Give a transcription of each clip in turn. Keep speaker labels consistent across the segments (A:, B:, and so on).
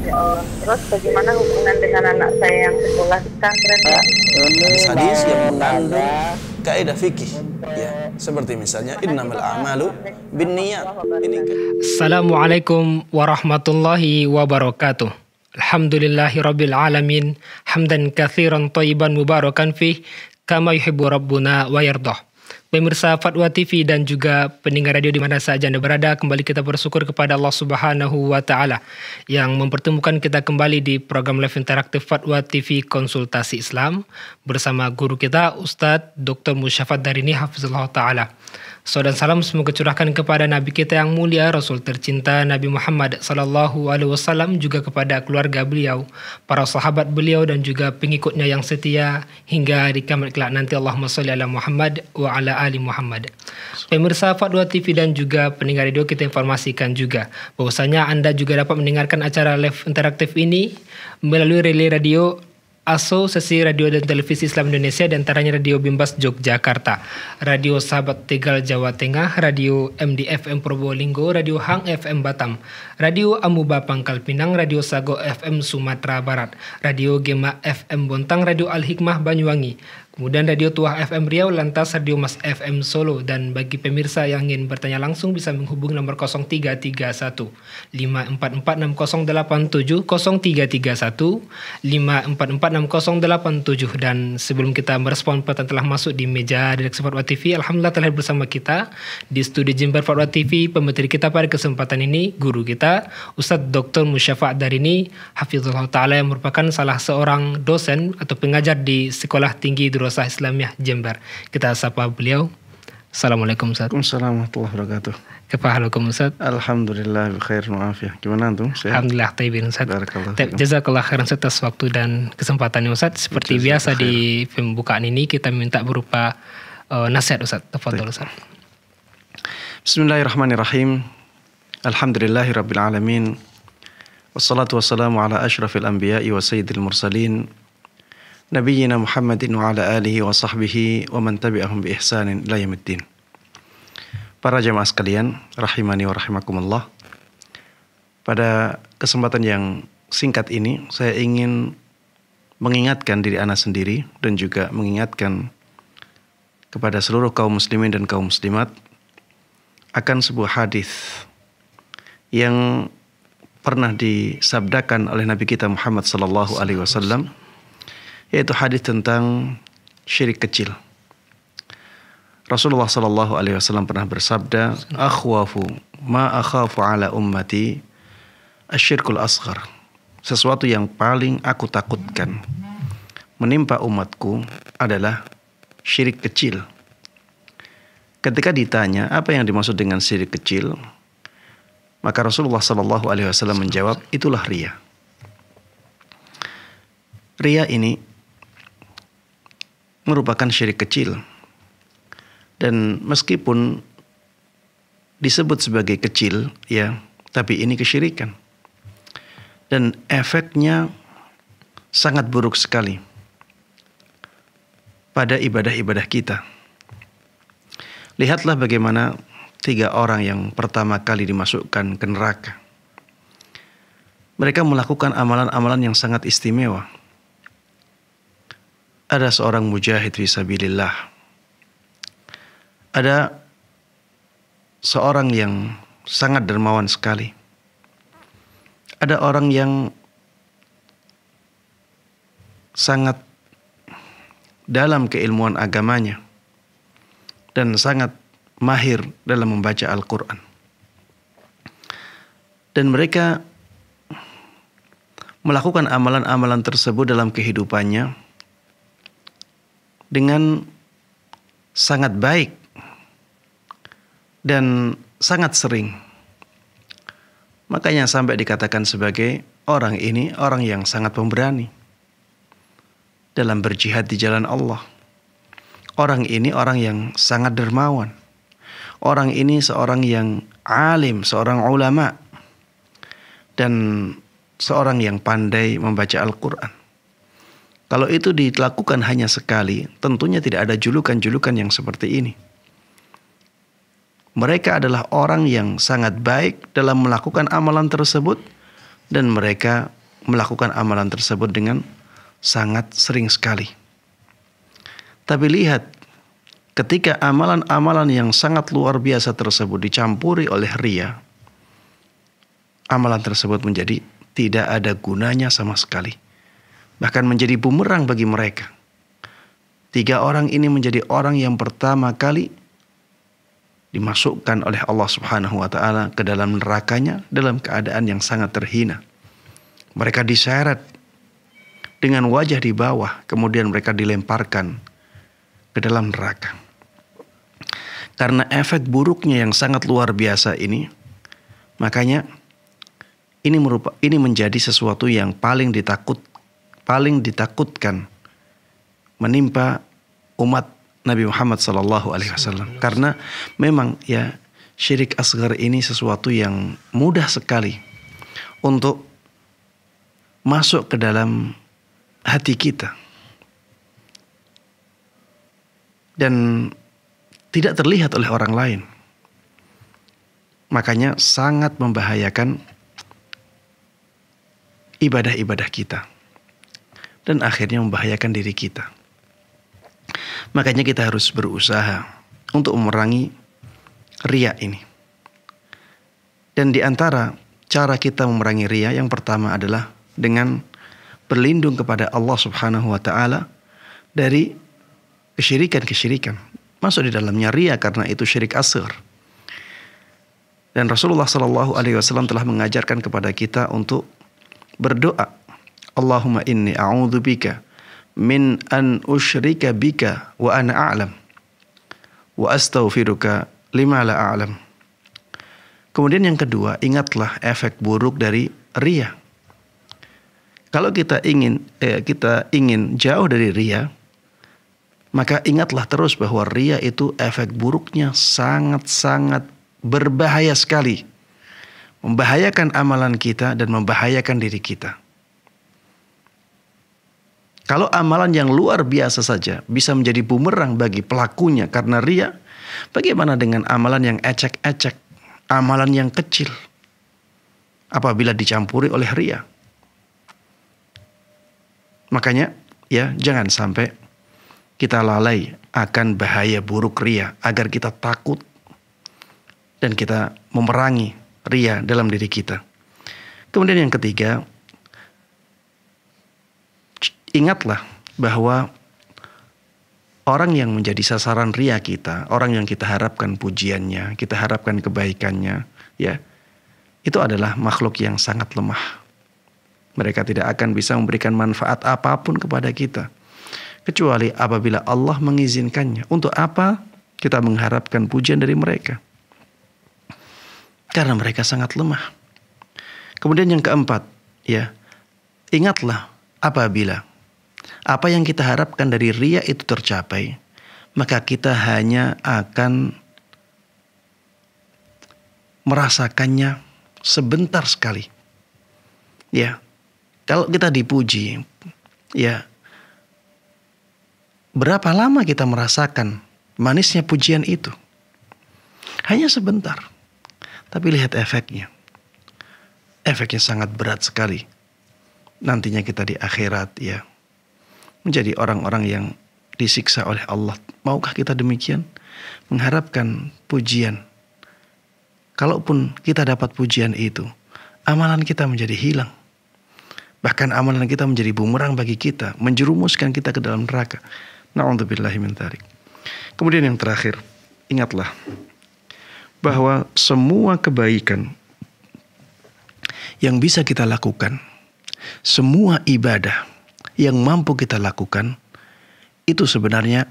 A: Ya Terus bagaimana hubungan dengan anak saya yang sekolah
B: di pesantren ya? Hadis yang mengandung kaidah fikih ya seperti misalnya innamal a'malu
C: bin ini Assalamualaikum warahmatullahi wabarakatuh Alhamdulillahi rabbil alamin hamdan katsiran tayyiban mubarakan fih kama yuhibbu rabbuna wa yardah Pemirsa Fatwa TV dan juga pendengar radio di mana saja Anda berada, kembali kita bersyukur kepada Allah Subhanahu wa taala yang mempertemukan kita kembali di program live interaktif Fatwa TV Konsultasi Islam bersama guru kita Ustadz Dr. Musyafat Darini Hafizullah taala. Salam dan salam semoga curahkan kepada Nabi kita yang mulia, Rasul tercinta Nabi Muhammad Sallallahu Alaihi Wasallam juga kepada keluarga beliau, para sahabat beliau dan juga pengikutnya yang setia hingga di kiamat kelak nanti Allahumma salli ala Muhammad wa ala ali Muhammad. Pemirsa Fatwa TV dan juga pendengar radio kita informasikan juga bahwasanya Anda juga dapat mendengarkan acara live interaktif ini melalui relay radio Asosiasi Radio dan Televisi Islam Indonesia dan antaranya Radio Bimbas Yogyakarta, Radio Sahabat Tegal Jawa Tengah, Radio MDFM Probolinggo, Radio Hang FM Batam, Radio Amuba Pangkal Pinang, Radio Sago FM Sumatera Barat, Radio Gema FM Bontang, Radio Al Hikmah Banyuwangi, Kemudian Radio tua FM Riau lantas Radio Mas FM Solo dan bagi pemirsa yang ingin bertanya langsung bisa menghubungi nomor 0331 5446087 0331 5446087 dan sebelum kita merespon pertanyaan telah masuk di meja Direksi Fatwa TV Alhamdulillah telah bersama kita di studio Jember Fatwa TV pemateri kita pada kesempatan ini guru kita Ustadz Dr. Musyafa Darini Hafizullah Ta'ala yang merupakan salah seorang dosen atau pengajar di Sekolah Tinggi Madrasah Islamiyah Jember. Kita sapa beliau. Assalamualaikum Ustaz. Waalaikumsalam warahmatullahi wabarakatuh. Kepahalukum Ustaz. Alhamdulillah bikhair maafiyah. Gimana antum? Alhamdulillah tayyibin Ustaz. Barakallah. Jazakallah khairan atas waktu dan kesempatannya Ustaz. Seperti Jazakallah biasa khair. di pembukaan ini kita minta berupa uh, nasihat Ustaz. Tafadhol Ustaz.
B: Bismillahirrahmanirrahim. Alhamdulillahirabbil alamin. Wassalatu wassalamu ala asyrafil anbiya'i wa sayyidil mursalin نبينا محمد وعلى آله وصحبه ومن تبعهم بإحسان إلى يوم الدين Para jamaah sekalian, rahimani wa rahimakumullah. Pada kesempatan yang singkat ini, saya ingin mengingatkan diri anak sendiri dan juga mengingatkan kepada seluruh kaum muslimin dan kaum muslimat akan sebuah hadis yang pernah disabdakan oleh Nabi kita Muhammad sallallahu alaihi wasallam yaitu hadis tentang syirik kecil. Rasulullah Shallallahu Alaihi Wasallam pernah bersabda, "Akhwafu ma akhafu ala ummati asyirkul asghar." Sesuatu yang paling aku takutkan menimpa umatku adalah syirik kecil. Ketika ditanya apa yang dimaksud dengan syirik kecil, maka Rasulullah Shallallahu Alaihi Wasallam menjawab, itulah ria. Ria ini merupakan syirik kecil. Dan meskipun disebut sebagai kecil ya, tapi ini kesyirikan. Dan efeknya sangat buruk sekali pada ibadah-ibadah kita. Lihatlah bagaimana tiga orang yang pertama kali dimasukkan ke neraka. Mereka melakukan amalan-amalan yang sangat istimewa ada seorang mujahid visabilillah. Ada seorang yang sangat dermawan sekali. Ada orang yang sangat dalam keilmuan agamanya dan sangat mahir dalam membaca Al-Quran. Dan mereka melakukan amalan-amalan tersebut dalam kehidupannya dengan sangat baik dan sangat sering. Makanya sampai dikatakan sebagai orang ini orang yang sangat pemberani dalam berjihad di jalan Allah. Orang ini orang yang sangat dermawan. Orang ini seorang yang alim, seorang ulama dan seorang yang pandai membaca Al-Qur'an. Kalau itu dilakukan hanya sekali, tentunya tidak ada julukan-julukan yang seperti ini. Mereka adalah orang yang sangat baik dalam melakukan amalan tersebut dan mereka melakukan amalan tersebut dengan sangat sering sekali. Tapi lihat ketika amalan-amalan yang sangat luar biasa tersebut dicampuri oleh ria, amalan tersebut menjadi tidak ada gunanya sama sekali bahkan menjadi bumerang bagi mereka. Tiga orang ini menjadi orang yang pertama kali dimasukkan oleh Allah Subhanahu wa taala ke dalam nerakanya dalam keadaan yang sangat terhina. Mereka diseret dengan wajah di bawah, kemudian mereka dilemparkan ke dalam neraka. Karena efek buruknya yang sangat luar biasa ini, makanya ini merupakan ini menjadi sesuatu yang paling ditakutkan paling ditakutkan menimpa umat Nabi Muhammad Sallallahu Alaihi Wasallam. Karena memang ya syirik asgar ini sesuatu yang mudah sekali untuk masuk ke dalam hati kita dan tidak terlihat oleh orang lain. Makanya sangat membahayakan ibadah-ibadah kita dan akhirnya membahayakan diri kita. Makanya kita harus berusaha untuk memerangi ria ini. Dan di antara cara kita memerangi ria yang pertama adalah dengan berlindung kepada Allah Subhanahu wa taala dari kesyirikan-kesyirikan. Masuk di dalamnya ria karena itu syirik asir. Dan Rasulullah Shallallahu alaihi wasallam telah mengajarkan kepada kita untuk berdoa Allahumma inni a'udzubika min an ushrika bika wa ana a'lam wa astaghfiruka lima la a'lam. Kemudian yang kedua, ingatlah efek buruk dari ria. Kalau kita ingin eh, kita ingin jauh dari ria, maka ingatlah terus bahwa ria itu efek buruknya sangat-sangat berbahaya sekali. Membahayakan amalan kita dan membahayakan diri kita. Kalau amalan yang luar biasa saja bisa menjadi bumerang bagi pelakunya karena ria, bagaimana dengan amalan yang ecek-ecek, amalan yang kecil apabila dicampuri oleh ria? Makanya ya jangan sampai kita lalai akan bahaya buruk ria agar kita takut dan kita memerangi ria dalam diri kita. Kemudian yang ketiga, ingatlah bahwa orang yang menjadi sasaran ria kita, orang yang kita harapkan pujiannya, kita harapkan kebaikannya, ya. Itu adalah makhluk yang sangat lemah. Mereka tidak akan bisa memberikan manfaat apapun kepada kita. Kecuali apabila Allah mengizinkannya. Untuk apa kita mengharapkan pujian dari mereka? Karena mereka sangat lemah. Kemudian yang keempat, ya. Ingatlah apabila apa yang kita harapkan dari ria itu tercapai, maka kita hanya akan merasakannya sebentar sekali. Ya. Kalau kita dipuji, ya. Berapa lama kita merasakan manisnya pujian itu? Hanya sebentar. Tapi lihat efeknya. Efeknya sangat berat sekali. Nantinya kita di akhirat ya menjadi orang-orang yang disiksa oleh Allah. Maukah kita demikian? Mengharapkan pujian. Kalaupun kita dapat pujian itu, amalan kita menjadi hilang. Bahkan amalan kita menjadi bumerang bagi kita, menjerumuskan kita ke dalam neraka. Na'udzubillahi min tarik. Kemudian yang terakhir, ingatlah bahwa semua kebaikan yang bisa kita lakukan, semua ibadah yang mampu kita lakukan itu sebenarnya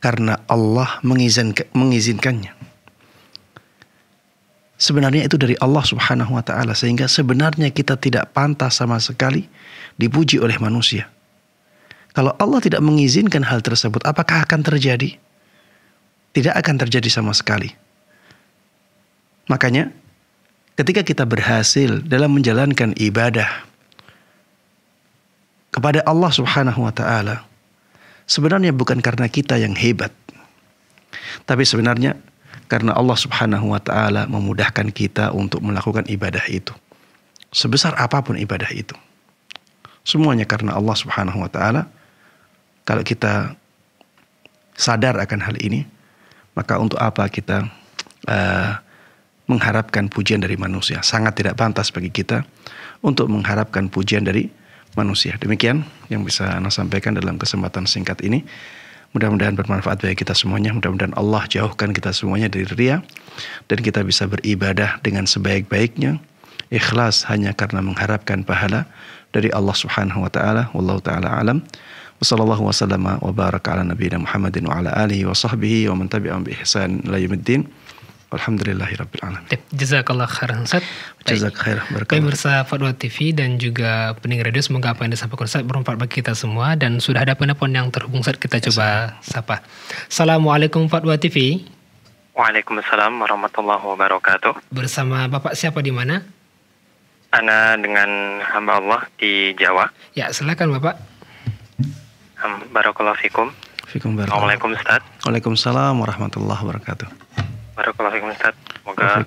B: karena Allah mengizinkannya. Sebenarnya itu dari Allah Subhanahu wa taala sehingga sebenarnya kita tidak pantas sama sekali dipuji oleh manusia. Kalau Allah tidak mengizinkan hal tersebut, apakah akan terjadi? Tidak akan terjadi sama sekali. Makanya ketika kita berhasil dalam menjalankan ibadah kepada Allah Subhanahu wa taala sebenarnya bukan karena kita yang hebat. Tapi sebenarnya karena Allah Subhanahu wa taala memudahkan kita untuk melakukan ibadah itu. Sebesar apapun ibadah itu. Semuanya karena Allah Subhanahu wa taala. Kalau kita sadar akan hal ini, maka untuk apa kita uh, mengharapkan pujian dari manusia? Sangat tidak pantas bagi kita untuk mengharapkan pujian dari manusia. Demikian yang bisa Ana sampaikan dalam kesempatan singkat ini. Mudah-mudahan bermanfaat bagi kita semuanya. Mudah-mudahan Allah jauhkan kita semuanya dari ria. Dan kita bisa beribadah dengan sebaik-baiknya. Ikhlas hanya karena mengharapkan pahala dari Allah subhanahu wa ta'ala. Wallahu ta'ala alam. Wassalamualaikum warahmatullahi wa baraka ala nabiyina Muhammadin wa ala alihi wa sahbihi wa man bi ihsan la yumiddin. Alhamdulillahirrabbilalamin.
C: Jazakallah khairan Ustaz.
B: Jazak khair. Baik
C: pemirsa Fatwa TV dan juga pendengar radio semoga apa yang disampaikan Ustaz bermanfaat bagi kita semua dan sudah ada penelpon yang terhubung Ustaz kita coba sapa. Assalamualaikum Fatwa TV.
D: Waalaikumsalam warahmatullahi wabarakatuh.
C: Bersama Bapak siapa di mana?
D: Ana dengan hamba Allah di Jawa.
C: Ya, silakan Bapak.
D: Barakallahu fikum. Fikum barakallahu. Waalaikumsalam
B: Waalaikumsalam warahmatullahi wabarakatuh.
D: Barakallahu fiikum Ustaz. Semoga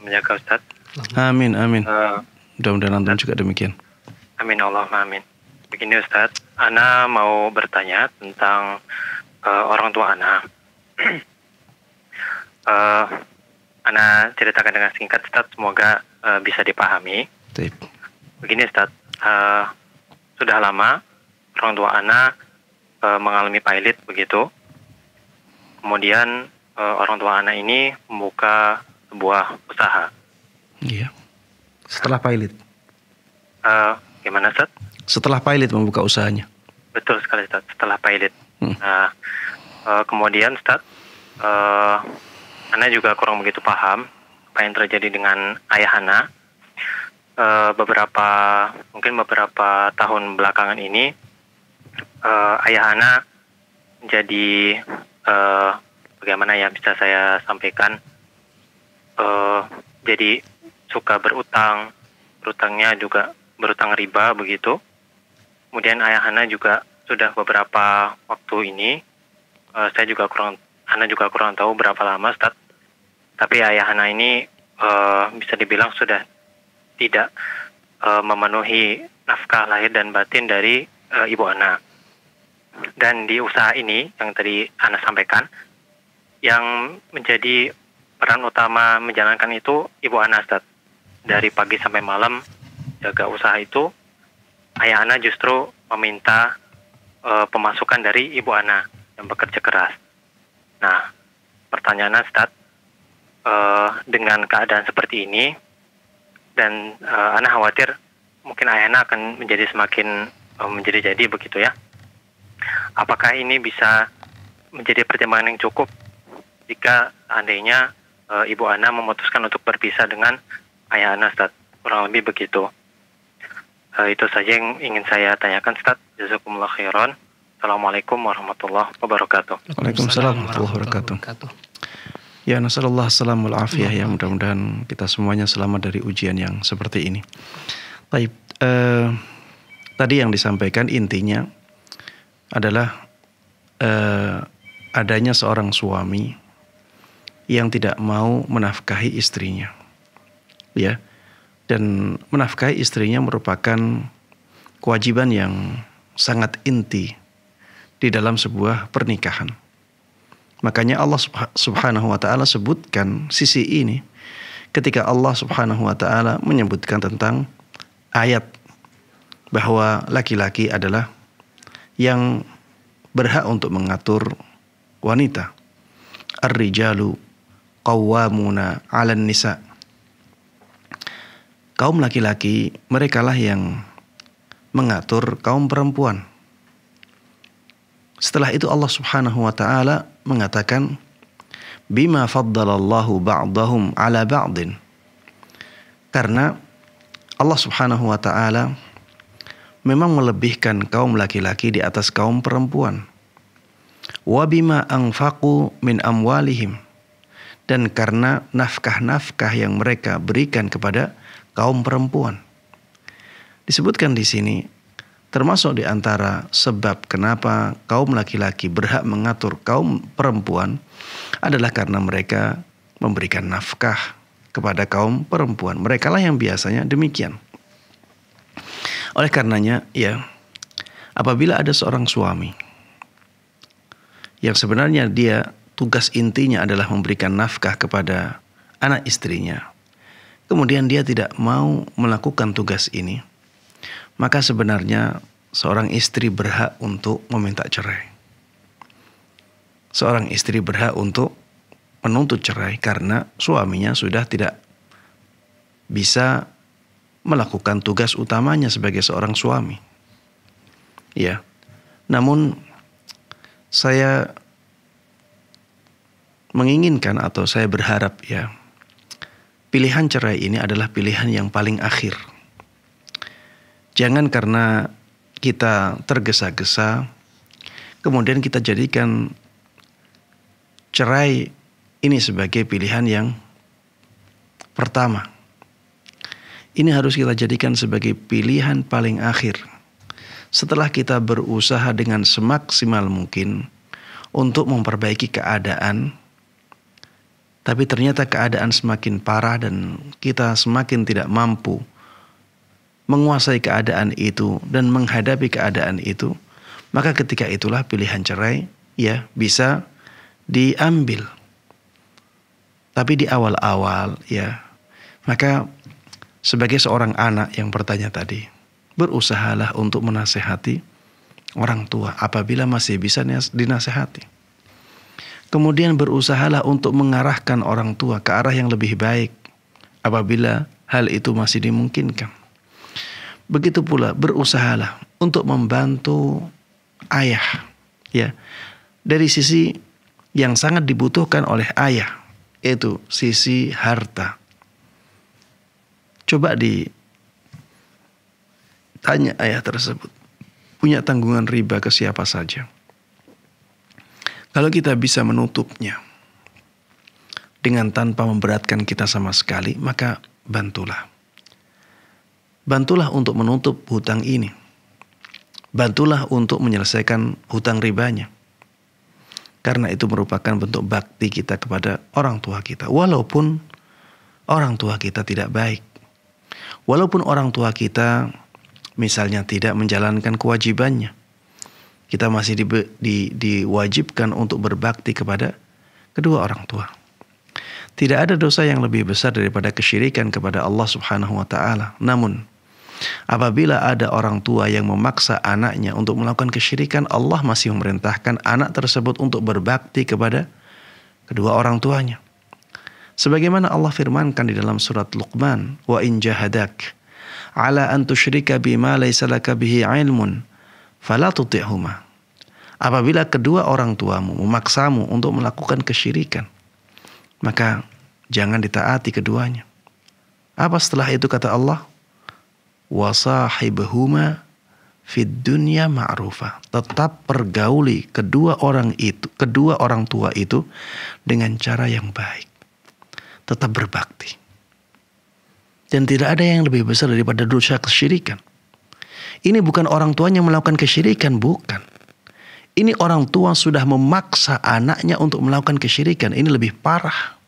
D: Menjaga Ustaz.
B: Amin amin. Uh, Mudah-mudahan antum juga demikian.
D: Amin Allah amin. Begini Ustaz, Ana mau bertanya tentang uh, orang tua Ana. uh, Ana ceritakan dengan singkat Ustaz, semoga uh, bisa dipahami. Tip. Begini Ustaz, uh, sudah lama orang tua Ana uh, mengalami pilot begitu. Kemudian uh, orang tua anak ini membuka sebuah usaha. Iya.
B: Setelah pilot.
D: Uh, gimana set?
B: Setelah pilot membuka usahanya.
D: Betul sekali Ustaz, setelah pilot. Hmm. Nah, uh, kemudian Ustaz, uh, Ana juga kurang begitu paham apa yang terjadi dengan ayah Ana. Uh, beberapa mungkin beberapa tahun belakangan ini uh, ayah Ana menjadi uh, bagaimana ya bisa saya sampaikan uh, jadi suka berutang berutangnya juga berutang riba begitu kemudian ayah Ana juga sudah beberapa waktu ini uh, saya juga kurang Hana juga kurang tahu berapa lama start tapi ayah Ana ini uh, bisa dibilang sudah tidak uh, memenuhi nafkah lahir dan batin dari uh, ibu Ana dan di usaha ini yang tadi Ana sampaikan yang menjadi peran utama menjalankan itu Ibu stad Dari pagi sampai malam jaga usaha itu, Ayah Ana justru meminta uh, pemasukan dari Ibu Ana yang bekerja keras. Nah, pertanyaan stad uh, eh, dengan keadaan seperti ini, dan uh, Ana khawatir mungkin Ayah Ana akan menjadi semakin uh, menjadi-jadi begitu ya. Apakah ini bisa menjadi pertimbangan yang cukup jika andainya e, ibu Ana memutuskan untuk berpisah dengan ayah Ana, Stad. Kurang lebih begitu. E, itu saja yang ingin saya tanyakan, Stad. Jazakumullah khairan. Assalamualaikum warahmatullahi wabarakatuh.
B: Waalaikumsalam warahmatullahi wabarakatuh. Ya, nasallallahu salamul afiyah ya. Mudah-mudahan kita semuanya selamat dari ujian yang seperti ini. Baik, eh, tadi yang disampaikan intinya adalah eh, adanya seorang suami yang tidak mau menafkahi istrinya. Ya. Dan menafkahi istrinya merupakan kewajiban yang sangat inti di dalam sebuah pernikahan. Makanya Allah Subhanahu wa taala sebutkan sisi ini ketika Allah Subhanahu wa taala menyebutkan tentang ayat bahwa laki-laki adalah yang berhak untuk mengatur wanita. Ar-rijalu qawwamuna 'alan nisa. Kaum laki-laki merekalah yang mengatur kaum perempuan. Setelah itu Allah Subhanahu wa taala mengatakan bima faddalallahu ba'dahum 'ala ba'din. Karena Allah Subhanahu wa taala memang melebihkan kaum laki-laki di atas kaum perempuan. Wabima angfaku min amwalihim dan karena nafkah-nafkah yang mereka berikan kepada kaum perempuan. Disebutkan di sini termasuk di antara sebab kenapa kaum laki-laki berhak mengatur kaum perempuan adalah karena mereka memberikan nafkah kepada kaum perempuan. Merekalah yang biasanya demikian. Oleh karenanya, ya, apabila ada seorang suami yang sebenarnya dia tugas intinya adalah memberikan nafkah kepada anak istrinya. Kemudian dia tidak mau melakukan tugas ini. Maka sebenarnya seorang istri berhak untuk meminta cerai. Seorang istri berhak untuk menuntut cerai karena suaminya sudah tidak bisa melakukan tugas utamanya sebagai seorang suami. Ya. Namun saya menginginkan atau saya berharap ya pilihan cerai ini adalah pilihan yang paling akhir. Jangan karena kita tergesa-gesa kemudian kita jadikan cerai ini sebagai pilihan yang pertama. Ini harus kita jadikan sebagai pilihan paling akhir. Setelah kita berusaha dengan semaksimal mungkin untuk memperbaiki keadaan tapi ternyata keadaan semakin parah dan kita semakin tidak mampu menguasai keadaan itu dan menghadapi keadaan itu, maka ketika itulah pilihan cerai ya bisa diambil. Tapi di awal-awal ya, maka sebagai seorang anak yang bertanya tadi, berusahalah untuk menasehati orang tua apabila masih bisa dinasehati Kemudian berusahalah untuk mengarahkan orang tua ke arah yang lebih baik apabila hal itu masih dimungkinkan. Begitu pula berusahalah untuk membantu ayah ya. Dari sisi yang sangat dibutuhkan oleh ayah yaitu sisi harta. Coba di tanya ayah tersebut punya tanggungan riba ke siapa saja kalau kita bisa menutupnya dengan tanpa memberatkan kita sama sekali, maka bantulah. Bantulah untuk menutup hutang ini. Bantulah untuk menyelesaikan hutang ribanya. Karena itu merupakan bentuk bakti kita kepada orang tua kita. Walaupun orang tua kita tidak baik. Walaupun orang tua kita misalnya tidak menjalankan kewajibannya kita masih di, di, diwajibkan untuk berbakti kepada kedua orang tua. Tidak ada dosa yang lebih besar daripada kesyirikan kepada Allah Subhanahu wa taala. Namun apabila ada orang tua yang memaksa anaknya untuk melakukan kesyirikan, Allah masih memerintahkan anak tersebut untuk berbakti kepada kedua orang tuanya. Sebagaimana Allah firmankan di dalam surat Luqman, "Wa in jahadak ala an tusyrika bima laysa laka bihi ilmun" fala tuti'huma. Apabila kedua orang tuamu memaksamu untuk melakukan kesyirikan, maka jangan ditaati keduanya. Apa setelah itu kata Allah? Wasahibhuma fid dunya ma'rufa. Tetap pergauli kedua orang itu, kedua orang tua itu dengan cara yang baik. Tetap berbakti. Dan tidak ada yang lebih besar daripada dosa kesyirikan. Ini bukan orang tuanya yang melakukan kesyirikan, bukan. Ini orang tua sudah memaksa anaknya untuk melakukan kesyirikan. Ini lebih parah.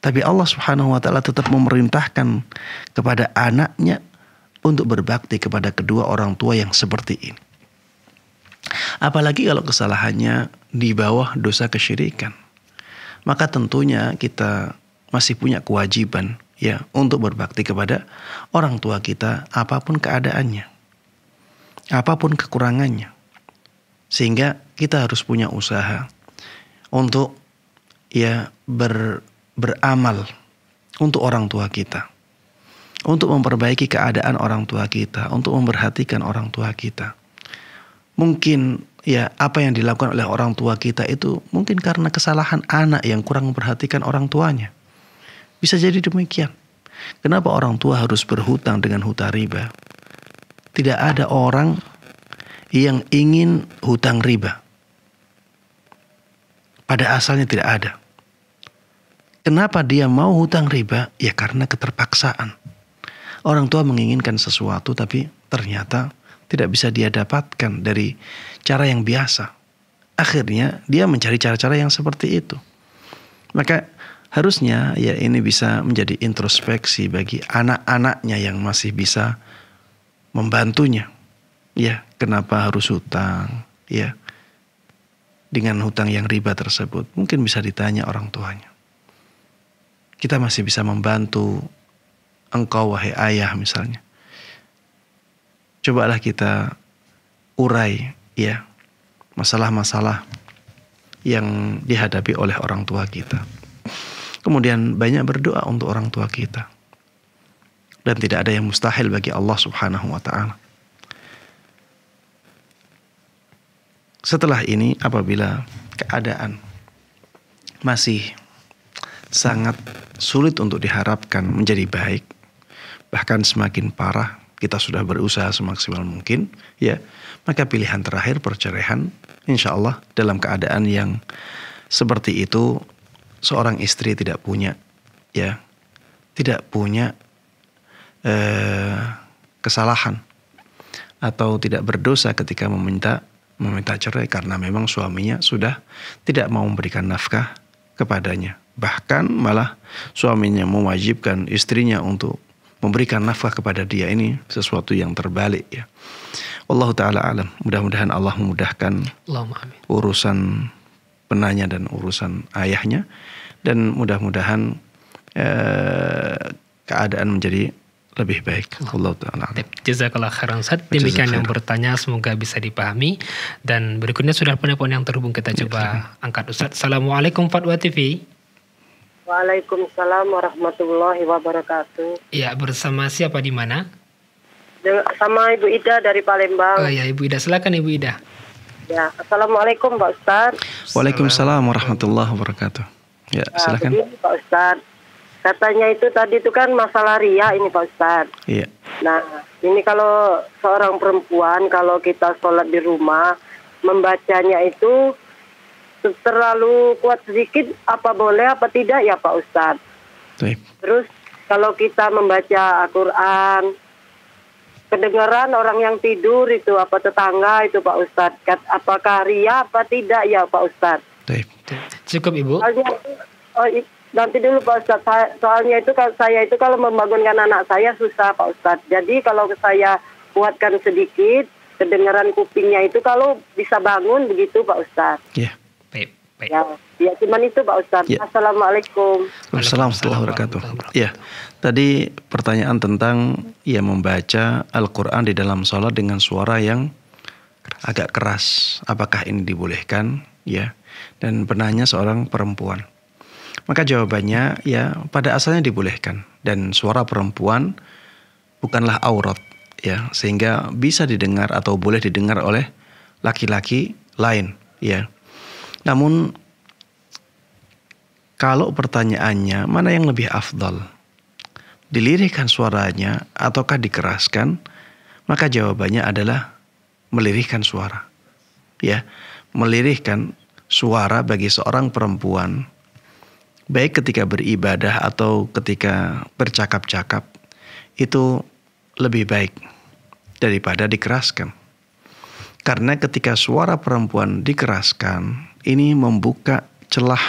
B: Tapi Allah Subhanahu wa taala tetap memerintahkan kepada anaknya untuk berbakti kepada kedua orang tua yang seperti ini. Apalagi kalau kesalahannya di bawah dosa kesyirikan. Maka tentunya kita masih punya kewajiban ya untuk berbakti kepada orang tua kita apapun keadaannya. Apapun kekurangannya. Sehingga kita harus punya usaha untuk ya ber, beramal untuk orang tua kita. Untuk memperbaiki keadaan orang tua kita, untuk memperhatikan orang tua kita. Mungkin ya apa yang dilakukan oleh orang tua kita itu mungkin karena kesalahan anak yang kurang memperhatikan orang tuanya. Bisa jadi demikian. Kenapa orang tua harus berhutang dengan hutang riba? Tidak ada orang yang ingin hutang riba. Pada asalnya tidak ada. Kenapa dia mau hutang riba? Ya karena keterpaksaan. Orang tua menginginkan sesuatu tapi ternyata tidak bisa dia dapatkan dari cara yang biasa. Akhirnya dia mencari cara-cara yang seperti itu. Maka Harusnya ya ini bisa menjadi introspeksi bagi anak-anaknya yang masih bisa membantunya. Ya, kenapa harus hutang? Ya. Dengan hutang yang riba tersebut, mungkin bisa ditanya orang tuanya. Kita masih bisa membantu engkau wahai ayah misalnya. Cobalah kita urai ya masalah-masalah yang dihadapi oleh orang tua kita. Kemudian banyak berdoa untuk orang tua kita. Dan tidak ada yang mustahil bagi Allah Subhanahu wa taala. Setelah ini apabila keadaan masih sangat sulit untuk diharapkan menjadi baik, bahkan semakin parah, kita sudah berusaha semaksimal mungkin, ya. Maka pilihan terakhir perceraian, insya Allah dalam keadaan yang seperti itu seorang istri tidak punya ya tidak punya eh, kesalahan atau tidak berdosa ketika meminta meminta cerai karena memang suaminya sudah tidak mau memberikan nafkah kepadanya bahkan malah suaminya mewajibkan istrinya untuk memberikan nafkah kepada dia ini sesuatu yang terbalik ya Allah taala alam mudah-mudahan Allah memudahkan urusan penanya dan urusan ayahnya dan mudah-mudahan eh, keadaan menjadi lebih baik. Allah taala.
C: Jazakallah khairan Ustaz. Demikian yang bertanya semoga bisa dipahami dan berikutnya sudah penelpon yang terhubung kita ya, coba ya, angkat Ustaz. Assalamualaikum Fatwa TV.
E: Waalaikumsalam warahmatullahi wabarakatuh.
C: Iya, bersama siapa di mana?
E: sama Ibu Ida dari Palembang. Oh
C: iya, Ibu Ida. Silakan Ibu Ida.
E: Ya, Assalamualaikum Pak Ustaz.
B: Waalaikumsalam warahmatullahi wabarakatuh.
E: Ya, ya silakan. Pak Ustaz. Katanya itu tadi itu kan masalah ria ini Pak Ustaz. Iya. Nah, ini kalau seorang perempuan kalau kita sholat di rumah membacanya itu terlalu kuat sedikit apa boleh apa tidak ya Pak Ustaz. Terus kalau kita membaca Al-Qur'an kedengaran orang yang tidur itu apa tetangga itu Pak Ustadz. Apakah ria apa tidak ya Pak Ustadz?
C: Cukup Ibu. Soalnya,
E: oh, nanti dulu Pak Ustadz. Soalnya itu saya itu kalau membangunkan anak saya susah Pak Ustadz. Jadi kalau saya kuatkan sedikit kedengaran kupingnya itu kalau bisa bangun begitu Pak Ustadz. Iya. Yeah. Baik, baik. Ya, ya cuman itu Pak Ustadz. Yeah. Assalamualaikum.
B: Wassalamualaikum warahmatullahi wabarakatuh. Ya. Tadi pertanyaan tentang ya membaca Al-Quran di dalam sholat dengan suara yang agak keras. Apakah ini dibolehkan? Ya. Dan penanya seorang perempuan. Maka jawabannya ya pada asalnya dibolehkan. Dan suara perempuan bukanlah aurat. Ya, sehingga bisa didengar atau boleh didengar oleh laki-laki lain. Ya. Namun kalau pertanyaannya mana yang lebih afdal? dilirihkan suaranya ataukah dikeraskan, maka jawabannya adalah melirihkan suara. Ya, melirihkan suara bagi seorang perempuan baik ketika beribadah atau ketika bercakap-cakap itu lebih baik daripada dikeraskan. Karena ketika suara perempuan dikeraskan, ini membuka celah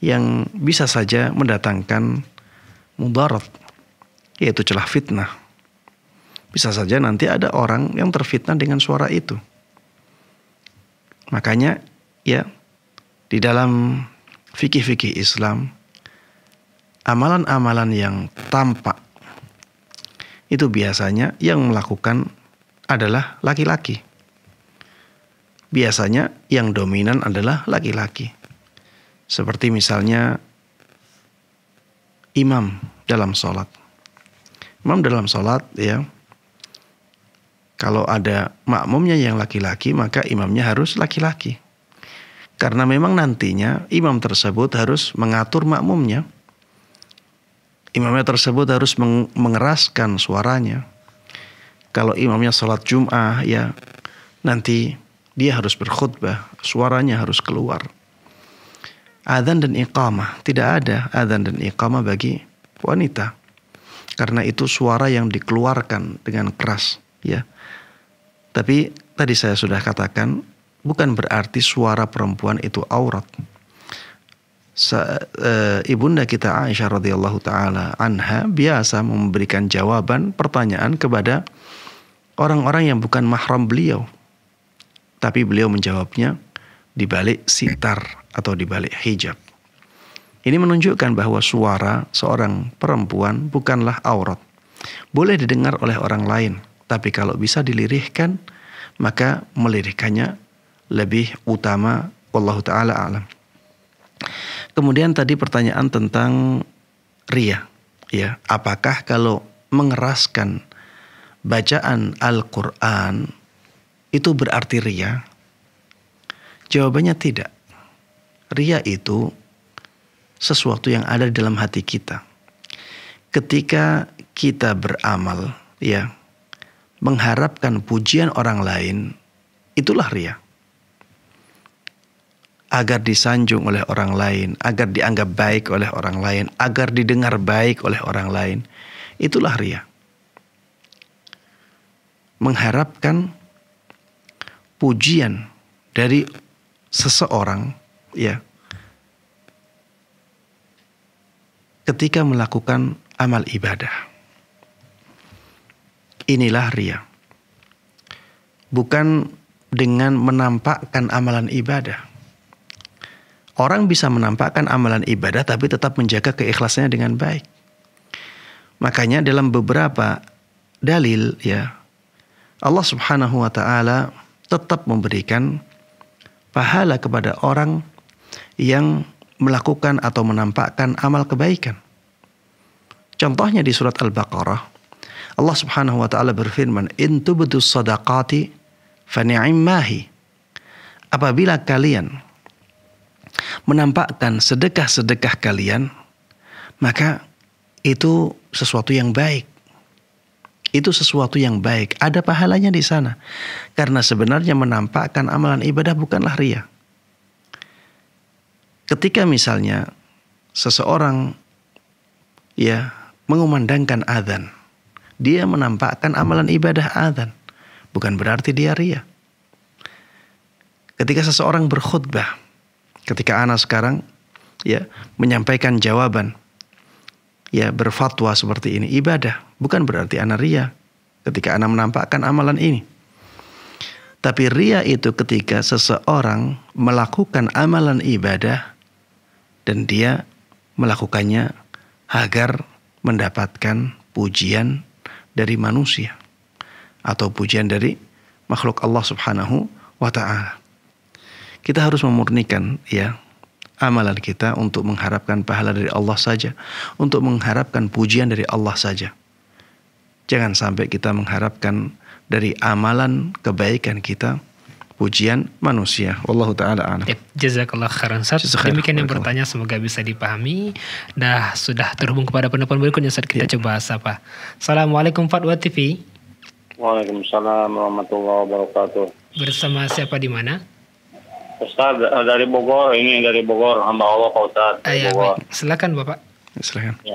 B: yang bisa saja mendatangkan mudarat yaitu celah fitnah. Bisa saja nanti ada orang yang terfitnah dengan suara itu. Makanya ya di dalam fikih-fikih Islam amalan-amalan yang tampak itu biasanya yang melakukan adalah laki-laki. Biasanya yang dominan adalah laki-laki. Seperti misalnya imam dalam sholat. Imam dalam sholat ya, kalau ada makmumnya yang laki-laki maka imamnya harus laki-laki. Karena memang nantinya imam tersebut harus mengatur makmumnya. Imamnya tersebut harus mengeraskan suaranya. Kalau imamnya sholat Jum'ah ya nanti dia harus berkhutbah, suaranya harus keluar. Adhan dan iqamah. Tidak ada adhan dan iqamah bagi wanita. Karena itu suara yang dikeluarkan dengan keras. ya. Tapi tadi saya sudah katakan, bukan berarti suara perempuan itu aurat. Sa, e, ibunda kita Aisyah radhiyallahu taala anha biasa memberikan jawaban pertanyaan kepada orang-orang yang bukan mahram beliau. Tapi beliau menjawabnya di balik sitar atau di balik hijab. Ini menunjukkan bahwa suara seorang perempuan bukanlah aurat. Boleh didengar oleh orang lain, tapi kalau bisa dilirihkan, maka melirihkannya lebih utama Allah taala alam. Kemudian tadi pertanyaan tentang ria, ya, apakah kalau mengeraskan bacaan Al-Qur'an itu berarti ria? Jawabannya tidak. Ria itu sesuatu yang ada di dalam hati kita. Ketika kita beramal, ya, mengharapkan pujian orang lain, itulah ria. Agar disanjung oleh orang lain, agar dianggap baik oleh orang lain, agar didengar baik oleh orang lain, itulah ria. Mengharapkan pujian dari seseorang ya ketika melakukan amal ibadah. Inilah ria. Bukan dengan menampakkan amalan ibadah. Orang bisa menampakkan amalan ibadah tapi tetap menjaga keikhlasannya dengan baik. Makanya dalam beberapa dalil ya Allah Subhanahu wa taala tetap memberikan pahala kepada orang yang melakukan atau menampakkan amal kebaikan. Contohnya di surat Al-Baqarah, Allah Subhanahu wa taala berfirman, "In tubdu sadaqati fa ni'mahi." Apabila kalian menampakkan sedekah-sedekah kalian, maka itu sesuatu yang baik. Itu sesuatu yang baik, ada pahalanya di sana. Karena sebenarnya menampakkan amalan ibadah bukanlah riya ketika misalnya seseorang ya mengumandangkan azan, dia menampakkan amalan ibadah azan, bukan berarti dia ria. Ketika seseorang berkhutbah, ketika Ana sekarang ya menyampaikan jawaban ya berfatwa seperti ini ibadah, bukan berarti Ana ria ketika Ana menampakkan amalan ini. Tapi ria itu ketika seseorang melakukan amalan ibadah dan dia melakukannya agar mendapatkan pujian dari manusia atau pujian dari makhluk Allah Subhanahu wa taala. Kita harus memurnikan ya amalan kita untuk mengharapkan pahala dari Allah saja, untuk mengharapkan pujian dari Allah saja. Jangan sampai kita mengharapkan dari amalan kebaikan kita pujian manusia. Wallahu taala alam.
C: jazakallah khairan Ustaz. Demikian yang bertanya semoga bisa dipahami. Dah sudah terhubung kepada penelpon berikutnya saat Kita ya. coba sapa. Assalamualaikum Fatwa TV.
A: Waalaikumsalam warahmatullahi wabarakatuh.
C: Bersama siapa di mana?
A: Ustaz eh, dari Bogor ini dari Bogor hamba Allah Pak Ustaz. Bogor.
C: Silakan Bapak. Silakan.
A: Ya.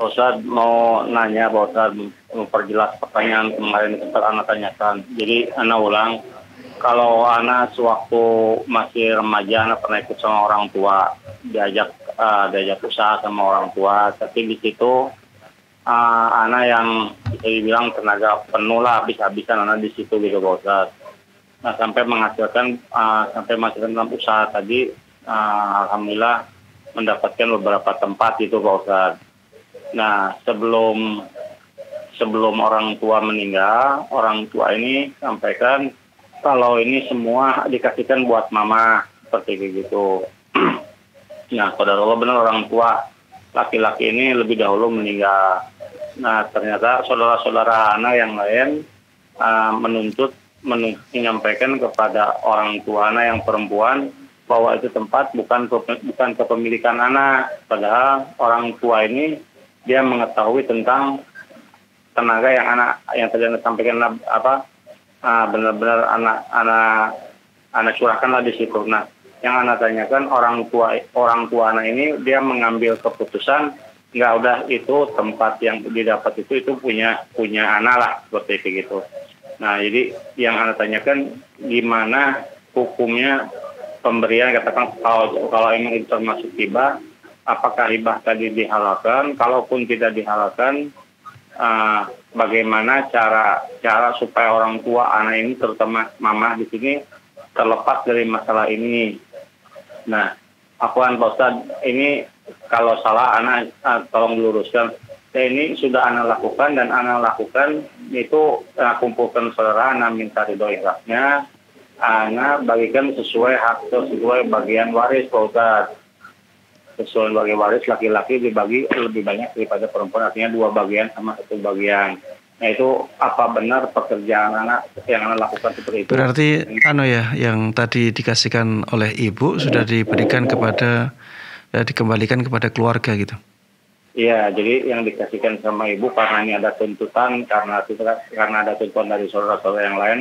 A: Ustaz mau nanya Pak Ustaz memperjelas pertanyaan kemarin tentang anak tanyakan. Jadi anak ulang kalau anak sewaktu masih remaja anak pernah ikut sama orang tua diajak uh, diajak usaha sama orang tua tapi di situ uh, eh, anak yang bisa dibilang tenaga penuh lah habis-habisan anak di situ gitu bosan. Nah sampai menghasilkan uh, sampai menghasilkan dalam usaha tadi uh, alhamdulillah mendapatkan beberapa tempat itu Pak Nah sebelum sebelum orang tua meninggal orang tua ini sampaikan kalau ini semua dikasihkan buat mama seperti gitu. nah, saudara benar orang tua laki-laki ini lebih dahulu meninggal. Nah, ternyata saudara-saudara anak yang lain uh, menuntut menyampaikan kepada orang tua anak yang perempuan bahwa itu tempat bukan bukan kepemilikan anak padahal orang tua ini dia mengetahui tentang tenaga yang anak yang tadi sampaikan apa uh, benar-benar anak anak anak curahkanlah di situ. Nah, yang anak tanyakan orang tua orang tua anak ini dia mengambil keputusan nggak udah itu tempat yang didapat itu itu punya punya anak lah seperti itu gitu. Nah jadi yang anak tanyakan gimana hukumnya pemberian katakan kalau kalau ini itu termasuk hibah apakah hibah tadi dihalalkan kalaupun tidak dihalalkan uh, bagaimana cara cara supaya orang tua anak ini terutama mama di sini terlepas dari masalah ini. Nah, akuan Pak Ustadz, ini kalau salah anak uh, tolong luruskan. Nah, ini sudah anak lakukan dan anak lakukan itu uh, kumpulkan saudara, anak minta ridho ikhlasnya, anak bagikan sesuai hak sesuai bagian waris Pak susulan bagian waris laki-laki dibagi lebih banyak daripada perempuan artinya dua bagian sama satu bagian nah itu apa benar pekerjaan anak yang anak lakukan seperti itu berarti
B: anu ya yang tadi dikasihkan oleh ibu sudah diberikan kepada ya, dikembalikan kepada keluarga gitu
A: Iya, jadi yang dikasihkan sama ibu karena ini ada tuntutan, karena karena ada tuntutan dari saudara-saudara yang lain,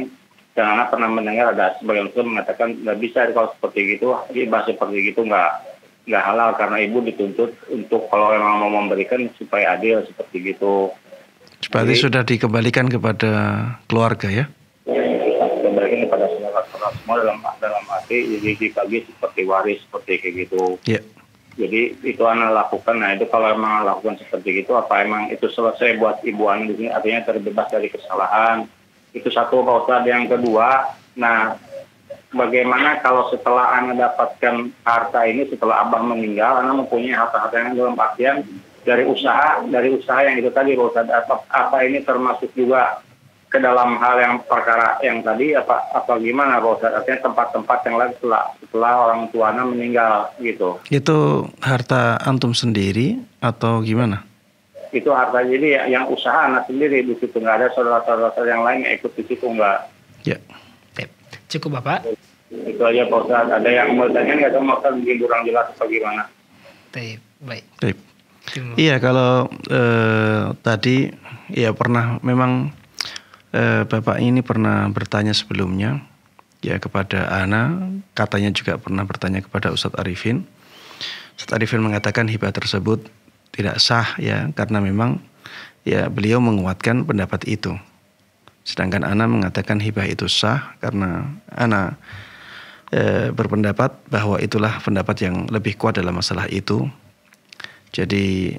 A: karena pernah mendengar ada sebagian orang mengatakan nggak bisa kalau seperti itu, hibah seperti itu nggak nggak halal karena ibu dituntut untuk kalau memang mau memberikan supaya adil seperti gitu.
B: Berarti Jadi, sudah dikembalikan kepada keluarga ya?
A: Kembalikan kepada saudara-saudara semua dalam dalam arti jadi dibagi seperti waris seperti kayak gitu. Yeah. Jadi itu anak lakukan. Nah itu kalau emang lakukan seperti itu apa emang itu selesai buat ibu anak di artinya terbebas dari kesalahan. Itu satu Kalau Yang kedua, nah bagaimana kalau setelah anak dapatkan harta ini setelah abang meninggal, anak mempunyai harta-harta yang dalam artian dari usaha, dari usaha yang itu tadi, Ustaz, apa, apa ini termasuk juga ke dalam hal yang perkara yang tadi apa apa gimana Ustaz? Artinya tempat-tempat yang lain setelah setelah orang tuanya meninggal gitu.
B: Itu harta antum sendiri atau gimana?
A: Itu harta jadi ya, yang usaha anak sendiri di situ nggak ada saudara-saudara yang lain yang ikut di situ nggak.
C: Ya. Yeah. Cukup Bapak. Itu aja Pak Ustadz. Ada yang mau tanya nggak
A: sama Ustadz mungkin kurang jelas atau gimana?
B: Taip, Baik. Taip. Iya kalau eh, tadi ya pernah memang eh, Bapak ini pernah bertanya sebelumnya ya kepada Ana katanya juga pernah bertanya kepada Ustadz Arifin. Ustadz Arifin mengatakan hibah tersebut tidak sah ya karena memang ya beliau menguatkan pendapat itu Sedangkan Ana mengatakan hibah itu sah karena Ana e, berpendapat bahwa itulah pendapat yang lebih kuat dalam masalah itu. Jadi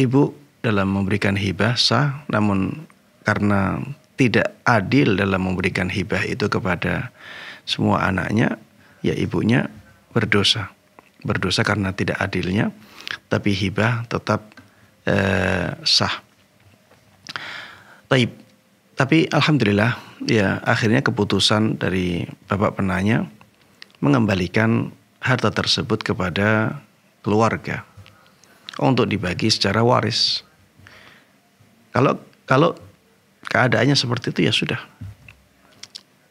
B: ibu dalam memberikan hibah sah namun karena tidak adil dalam memberikan hibah itu kepada semua anaknya ya ibunya berdosa. Berdosa karena tidak adilnya tapi hibah tetap e, sah. tapi tapi alhamdulillah ya akhirnya keputusan dari bapak penanya mengembalikan harta tersebut kepada keluarga untuk dibagi secara waris. Kalau kalau keadaannya seperti itu ya sudah.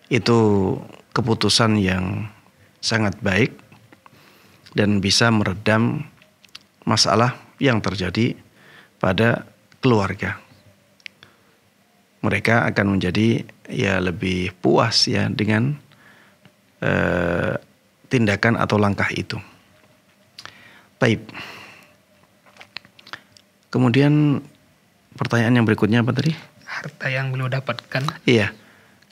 B: Itu keputusan yang sangat baik dan bisa meredam masalah yang terjadi pada keluarga mereka akan menjadi ya lebih puas ya dengan eh, tindakan atau langkah itu. Taib. Kemudian pertanyaan yang berikutnya apa tadi?
C: Harta yang beliau dapatkan.
B: Iya.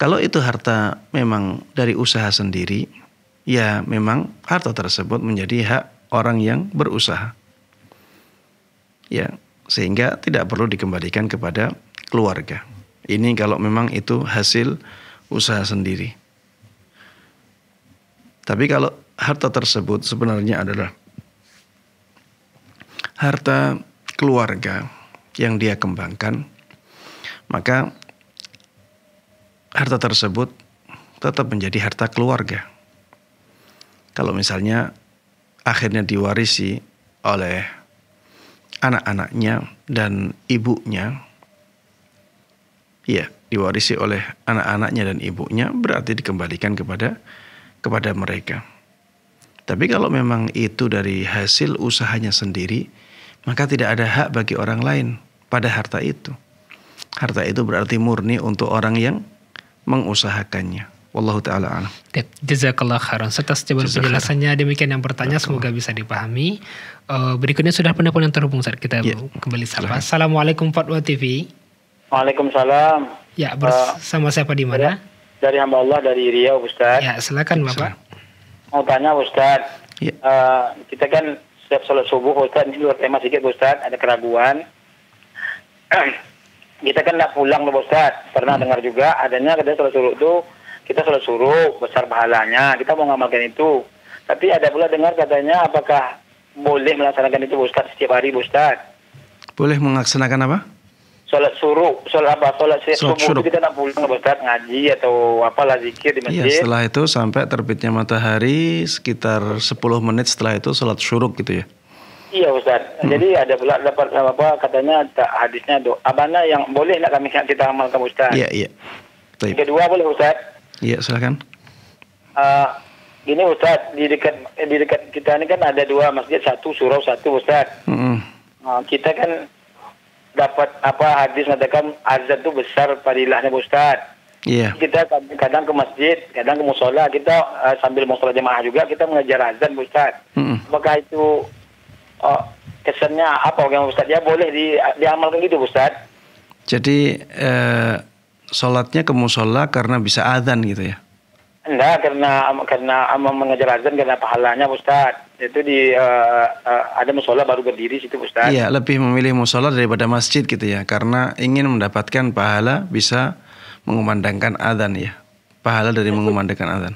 B: Kalau itu harta memang dari usaha sendiri, ya memang harta tersebut menjadi hak orang yang berusaha. Ya, sehingga tidak perlu dikembalikan kepada keluarga. Ini kalau memang itu hasil usaha sendiri. Tapi kalau harta tersebut sebenarnya adalah harta keluarga yang dia kembangkan, maka harta tersebut tetap menjadi harta keluarga. Kalau misalnya akhirnya diwarisi oleh anak-anaknya dan ibunya, ya diwarisi oleh anak-anaknya dan ibunya berarti dikembalikan kepada kepada mereka. Tapi kalau memang itu dari hasil usahanya sendiri, maka tidak ada hak bagi orang lain pada harta itu. Harta itu berarti murni untuk orang yang mengusahakannya. Wallahu taala alam.
C: Jazakallah khairan. Serta jawaban penjelasannya demikian yang bertanya semoga bisa dipahami. Eh, berikutnya sudah penelpon yang terhubung saat kita iya. kembali sapa. Assalamualaikum Fatwa TV.
A: Waalaikumsalam.
C: Ya, bersama eh, uh, siapa di mana?
A: Dari hamba Allah dari Riau, Ustaz.
C: Ya, silakan Bapak.
A: Mau tanya Ustaz. Ya. Uh, kita kan setiap sholat subuh Ustaz ini luar tema sedikit Ustaz, ada keraguan. kita kan nak pulang loh Ustaz. Pernah hmm. dengar juga adanya ada sholat suruh itu kita sholat suruh besar pahalanya. Kita mau ngamalkan itu. Tapi ada pula dengar katanya apakah boleh melaksanakan itu Ustaz setiap hari Ustaz?
B: Boleh mengaksanakan apa?
A: sholat suruh, sholat apa, sholat suruh, suruh. kita nak pulang Ustaz ngaji atau apalah zikir di iya, masjid. Iya, setelah
B: itu sampai terbitnya matahari sekitar 10 menit setelah itu sholat suruk gitu ya.
A: Iya Ustaz. Hmm. Jadi ada pula dapat apa apa katanya tak hadisnya doa Abana yang boleh nak kami kita amalkan Ustaz. Iya, iya. Kedua boleh Ustaz? Iya, silakan. Uh, ah, ini Ustaz di dekat di dekat kita ini kan ada dua masjid, satu surau, satu Ustaz. Hmm. Uh, kita kan dapat apa hadis mengatakan azan itu besar padilahnya Ustaz. Yeah. Kita kadang kadang ke masjid, kadang ke musola, kita uh, sambil musola jemaah juga kita mengajar azan Ustaz. Mm Apakah itu uh, kesannya apa yang Ustaz? Ya boleh di, diamalkan gitu Ustaz.
B: Jadi eh, sholatnya ke musola karena bisa azan gitu ya?
A: Enggak, karena karena mengajar azan karena pahalanya Ustaz itu di uh, uh, ada musola baru berdiri situ Ustaz. Iya,
B: lebih memilih musola daripada masjid gitu ya, karena ingin mendapatkan pahala bisa mengumandangkan adzan ya. Pahala dari mengumandangkan adzan.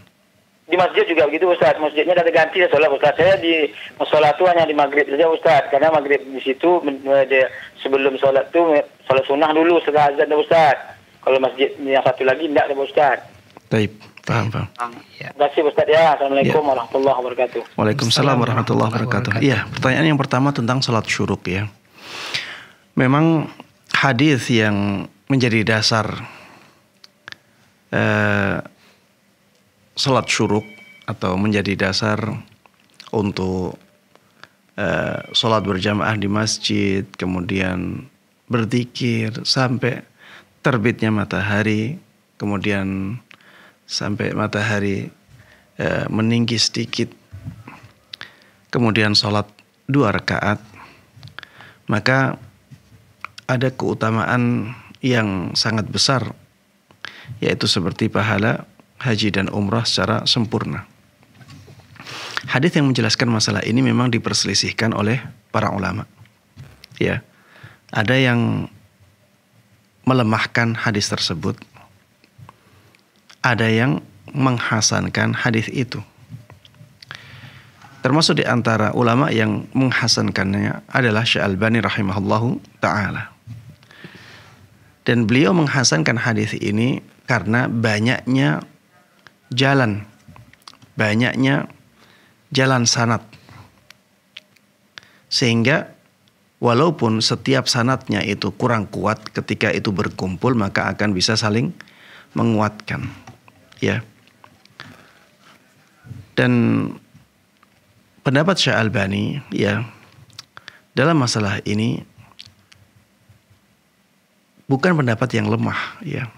A: Di masjid juga begitu Ustaz, masjidnya ada ganti ya sholat Ustaz. Saya di musola itu hanya di maghrib saja Ustaz, karena maghrib di situ eh, sebelum sholat itu sholat sunnah dulu setelah azan Ustaz. Kalau masjid yang satu lagi tidak ada Ustaz.
B: Baik. Paham, paham.
A: Ya. Terima kasih Ustaz ya. Assalamualaikum ya. warahmatullahi wabarakatuh. Waalaikumsalam
B: warahmatullahi wabarakatuh. Iya, pertanyaan yang pertama tentang sholat syuruk ya. Memang hadis yang menjadi dasar eh, sholat syuruk atau menjadi dasar untuk eh, sholat berjamaah di masjid, kemudian berzikir sampai terbitnya matahari, kemudian sampai matahari e, meninggi sedikit, kemudian sholat dua rakaat, maka ada keutamaan yang sangat besar, yaitu seperti pahala haji dan umrah secara sempurna. Hadis yang menjelaskan masalah ini memang diperselisihkan oleh para ulama. Ya. Ada yang melemahkan hadis tersebut ada yang menghasankan hadis itu. Termasuk di antara ulama yang menghasankannya adalah Syalbani rahimahullahu taala. Dan beliau menghasankan hadis ini karena banyaknya jalan banyaknya jalan sanat. Sehingga walaupun setiap sanatnya itu kurang kuat ketika itu berkumpul maka akan bisa saling menguatkan ya. Dan pendapat Syekh Albani ya dalam masalah ini bukan pendapat yang lemah ya.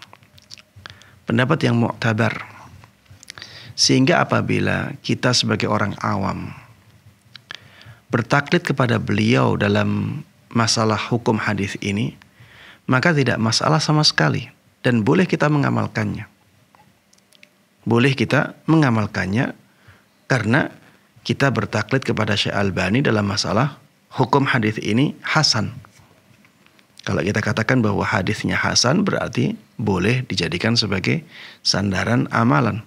B: Pendapat yang mu'tabar. Sehingga apabila kita sebagai orang awam bertaklid kepada beliau dalam masalah hukum hadis ini, maka tidak masalah sama sekali dan boleh kita mengamalkannya boleh kita mengamalkannya karena kita bertaklid kepada Syekh Albani dalam masalah hukum hadis ini hasan. Kalau kita katakan bahwa hadisnya hasan berarti boleh dijadikan sebagai sandaran amalan,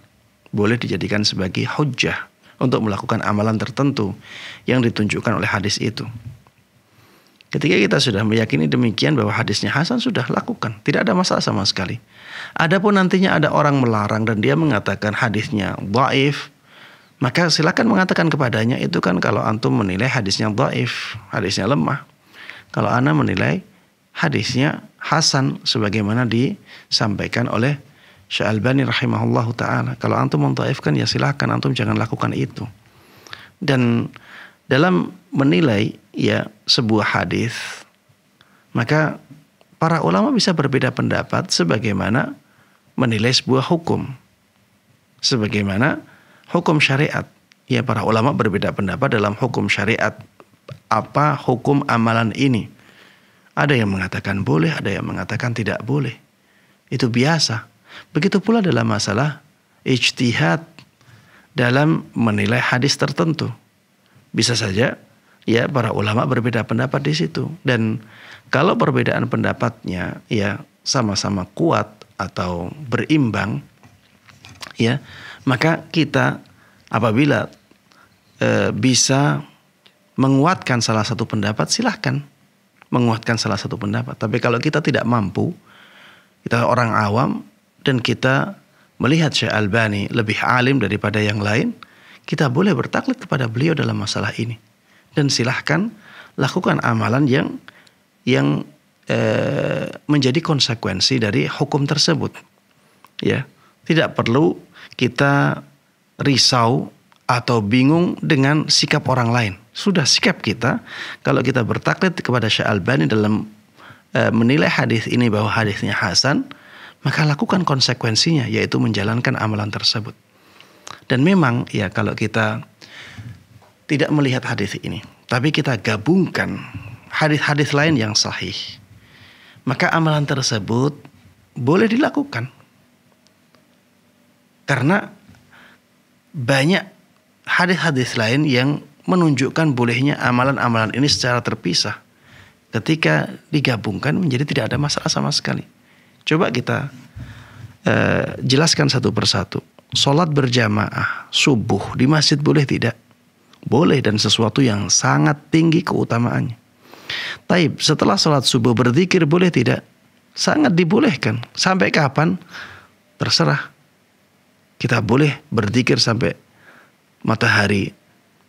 B: boleh dijadikan sebagai hujah untuk melakukan amalan tertentu yang ditunjukkan oleh hadis itu. Ketika kita sudah meyakini demikian bahwa hadisnya Hasan sudah lakukan, tidak ada masalah sama sekali. Adapun nantinya ada orang melarang dan dia mengatakan hadisnya dhaif, maka silakan mengatakan kepadanya itu kan kalau antum menilai hadisnya dhaif, hadisnya lemah. Kalau ana menilai hadisnya hasan sebagaimana disampaikan oleh Albani rahimahullah taala. Kalau antum mentaifkan ya silakan antum jangan lakukan itu. Dan dalam menilai ya sebuah hadis maka para ulama bisa berbeda pendapat sebagaimana menilai sebuah hukum sebagaimana hukum syariat ya para ulama berbeda pendapat dalam hukum syariat apa hukum amalan ini ada yang mengatakan boleh ada yang mengatakan tidak boleh itu biasa begitu pula dalam masalah ijtihad dalam menilai hadis tertentu bisa saja ya para ulama berbeda pendapat di situ dan kalau perbedaan pendapatnya ya sama-sama kuat atau berimbang ya maka kita apabila e, bisa menguatkan salah satu pendapat silahkan menguatkan salah satu pendapat tapi kalau kita tidak mampu kita orang awam dan kita melihat Syekh Albani lebih alim daripada yang lain kita boleh bertaklid kepada beliau dalam masalah ini dan silahkan lakukan amalan yang yang eh, menjadi konsekuensi dari hukum tersebut. Ya, tidak perlu kita risau atau bingung dengan sikap orang lain. Sudah sikap kita kalau kita bertaklid kepada Syekh Albani dalam e, menilai hadis ini bahwa hadisnya hasan, maka lakukan konsekuensinya yaitu menjalankan amalan tersebut. Dan memang ya kalau kita tidak melihat hadis ini, tapi kita gabungkan hadis-hadis lain yang sahih, maka amalan tersebut boleh dilakukan. Karena banyak hadis-hadis lain yang menunjukkan bolehnya amalan-amalan ini secara terpisah. Ketika digabungkan menjadi tidak ada masalah sama sekali. Coba kita eh, jelaskan satu persatu. Sholat berjamaah subuh di masjid boleh tidak? boleh dan sesuatu yang sangat tinggi keutamaannya. Taib, setelah sholat subuh berzikir boleh tidak? Sangat dibolehkan. Sampai kapan? Terserah. Kita boleh berzikir sampai matahari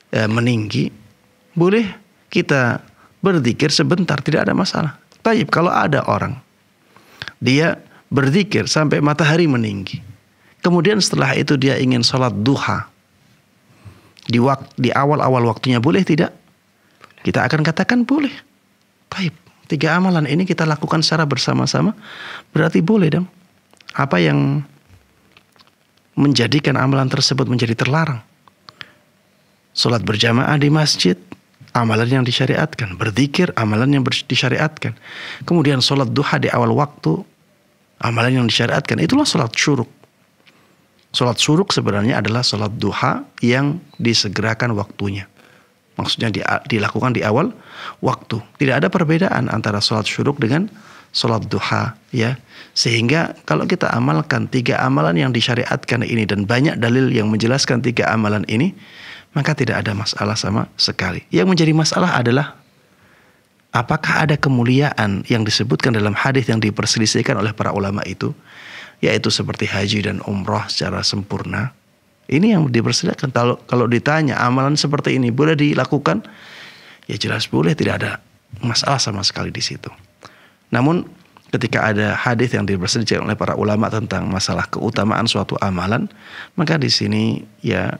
B: eh, meninggi. Boleh kita berzikir sebentar, tidak ada masalah. Taib, kalau ada orang, dia berzikir sampai matahari meninggi. Kemudian setelah itu dia ingin sholat duha di wak, di awal-awal waktunya boleh tidak? Kita akan katakan boleh. Baik, Tiga amalan ini kita lakukan secara bersama-sama berarti boleh dong. Apa yang menjadikan amalan tersebut menjadi terlarang? Salat berjamaah di masjid, amalan yang disyariatkan, berzikir amalan yang disyariatkan. Kemudian salat duha di awal waktu, amalan yang disyariatkan. Itulah salat syuruk. Sholat suruk sebenarnya adalah sholat duha yang disegerakan waktunya. Maksudnya di, dilakukan di awal waktu. Tidak ada perbedaan antara sholat syuruk dengan sholat duha. ya Sehingga kalau kita amalkan tiga amalan yang disyariatkan ini dan banyak dalil yang menjelaskan tiga amalan ini, maka tidak ada masalah sama sekali. Yang menjadi masalah adalah apakah ada kemuliaan yang disebutkan dalam hadis yang diperselisihkan oleh para ulama itu? yaitu seperti haji dan umroh secara sempurna. Ini yang dipersilakan. Kalau kalau ditanya amalan seperti ini boleh dilakukan? Ya jelas boleh, tidak ada masalah sama sekali di situ. Namun ketika ada hadis yang diperselisihkan oleh para ulama tentang masalah keutamaan suatu amalan, maka di sini ya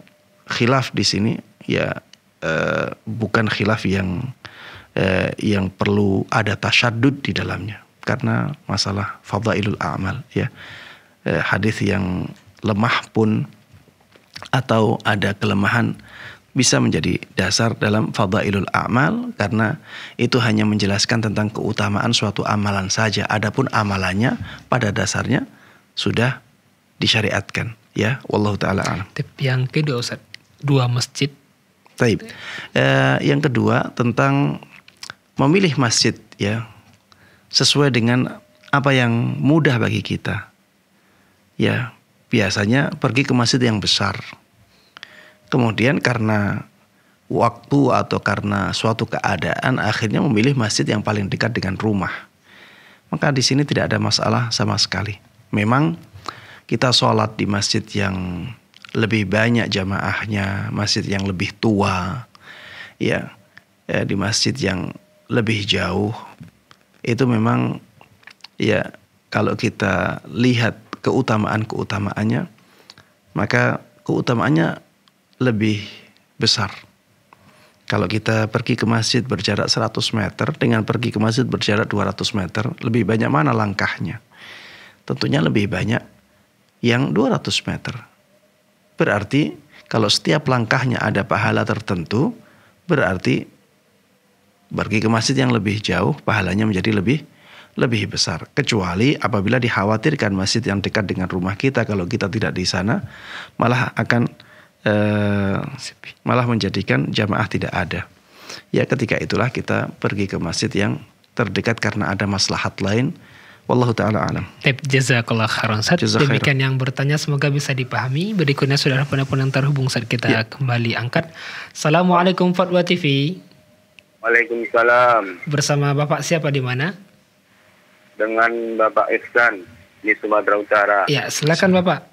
B: khilaf di sini ya eh, bukan khilaf yang eh, yang perlu ada tasyadud di dalamnya karena masalah ilul amal ya eh, hadis yang lemah pun atau ada kelemahan bisa menjadi dasar dalam fadailul amal karena itu hanya menjelaskan tentang keutamaan suatu amalan saja adapun amalannya pada dasarnya sudah disyariatkan ya wallahu taala alam.
C: Tip yang kedua Ustaz, dua masjid.
B: Taib. Eh, yang kedua tentang memilih masjid ya sesuai dengan apa yang mudah bagi kita ya biasanya pergi ke masjid yang besar. Kemudian karena waktu atau karena suatu keadaan akhirnya memilih masjid yang paling dekat dengan rumah. Maka di sini tidak ada masalah sama sekali. Memang kita sholat di masjid yang lebih banyak jamaahnya, masjid yang lebih tua, ya, ya di masjid yang lebih jauh itu memang ya kalau kita lihat keutamaan-keutamaannya, maka keutamaannya lebih besar. Kalau kita pergi ke masjid berjarak 100 meter dengan pergi ke masjid berjarak 200 meter, lebih banyak mana langkahnya? Tentunya lebih banyak yang 200 meter. Berarti kalau setiap langkahnya ada pahala tertentu, berarti pergi ke masjid yang lebih jauh pahalanya menjadi lebih lebih besar. Kecuali apabila dikhawatirkan masjid yang dekat dengan rumah kita kalau kita tidak di sana malah akan eh, malah menjadikan jamaah tidak ada. Ya ketika itulah kita pergi ke masjid yang terdekat karena ada maslahat lain.
C: Wallahu ta'ala alam. jazakallah khairan. Demikian yang bertanya semoga bisa dipahami. Berikutnya saudara penelpon yang terhubung saat kita ya. kembali angkat. Assalamualaikum Fatwa TV. Waalaikumsalam. Bersama Bapak siapa di mana?
A: dengan Bapak Ihsan di Sumatera Utara. Ya, silakan Bapak.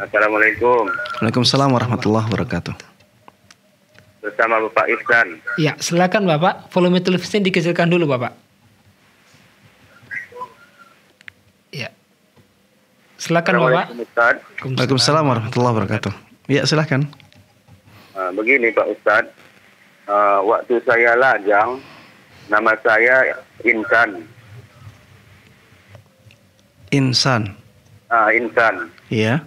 A: Assalamualaikum.
B: Waalaikumsalam warahmatullahi wabarakatuh.
A: Bersama Bapak
C: Ihsan. Ya, silakan Bapak. Volume televisi dikecilkan dulu Bapak. Ya. Silakan Bapak.
B: Waalaikumsalam warahmatullahi wabarakatuh. Ya, silakan.
A: Ah, begini Pak Ustadz, uh, ah, waktu saya lajang, nama saya Intan Insan. Ah, insan. Iya.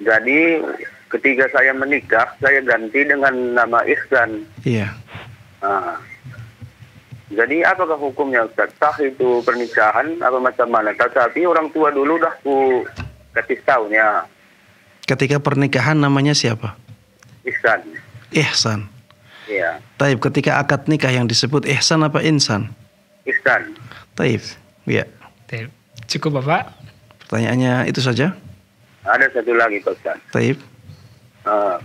A: Jadi ketika saya menikah, saya ganti dengan nama Ihsan. Iya. Nah, jadi apakah hukumnya Ustaz? Sah itu pernikahan apa macam mana? Tapi orang tua dulu dah ku kasih ya.
B: Ketika pernikahan namanya siapa? Ihsan. Ihsan. Iya. Taib, ketika akad nikah yang disebut ihsan apa insan? Ihsan. Taib. Iya. Cukup Bapak. Pertanyaannya itu saja.
A: Ada satu lagi Pak Ustaz. Taib. Uh,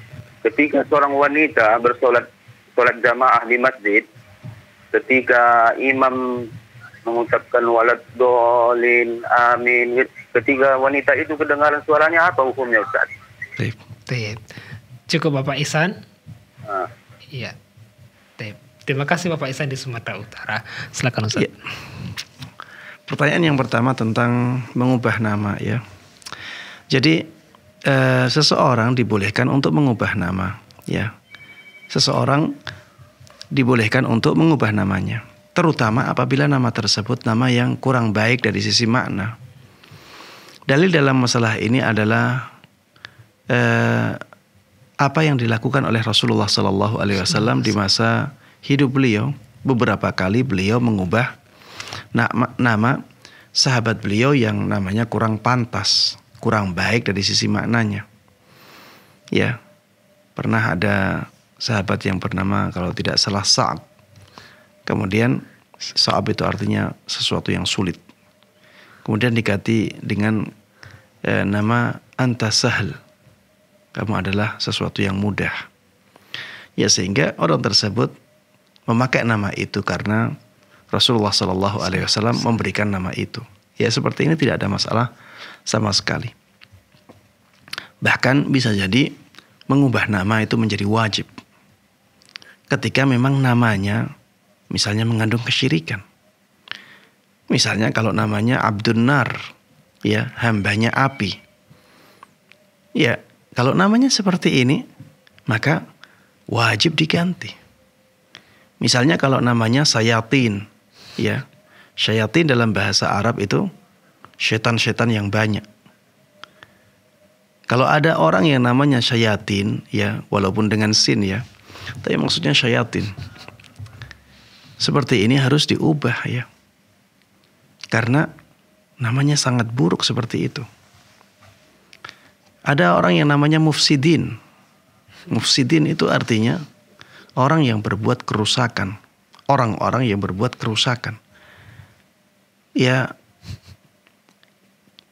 A: ketika seorang wanita bersolat solat jamaah di masjid, ketika imam mengucapkan walad dolin amin, ketika wanita itu kedengaran suaranya apa hukumnya Ustaz?
C: Taib. Taib. Cukup Bapak Ihsan. Uh. Iya. Taib. Terima kasih Bapak Ihsan di Sumatera Utara. Silakan
B: Ustaz. Yeah. Pertanyaan yang pertama tentang mengubah nama ya. Jadi e, seseorang dibolehkan untuk mengubah nama ya. Seseorang dibolehkan untuk mengubah namanya, terutama apabila nama tersebut nama yang kurang baik dari sisi makna. Dalil dalam masalah ini adalah e, apa yang dilakukan oleh Rasulullah Shallallahu Alaihi Wasallam di masa hidup beliau. Beberapa kali beliau mengubah nama, nama sahabat beliau yang namanya kurang pantas, kurang baik dari sisi maknanya. Ya, pernah ada sahabat yang bernama kalau tidak salah saab, Kemudian Sa'ab itu artinya sesuatu yang sulit. Kemudian diganti dengan eh, nama Anta Kamu adalah sesuatu yang mudah. Ya sehingga orang tersebut memakai nama itu karena Rasulullah Shallallahu Alaihi Wasallam memberikan nama itu. Ya seperti ini tidak ada masalah sama sekali. Bahkan bisa jadi mengubah nama itu menjadi wajib. Ketika memang namanya misalnya mengandung kesyirikan. Misalnya kalau namanya abdul Nar, ya hambanya api. Ya, kalau namanya seperti ini, maka wajib diganti. Misalnya kalau namanya Sayatin, ya syaitan dalam bahasa Arab itu setan-setan yang banyak. Kalau ada orang yang namanya syayatin ya walaupun dengan sin ya tapi maksudnya syayatin. Seperti ini harus diubah ya. Karena namanya sangat buruk seperti itu. Ada orang yang namanya mufsidin. Mufsidin itu artinya orang yang berbuat kerusakan orang-orang yang berbuat kerusakan. Ya,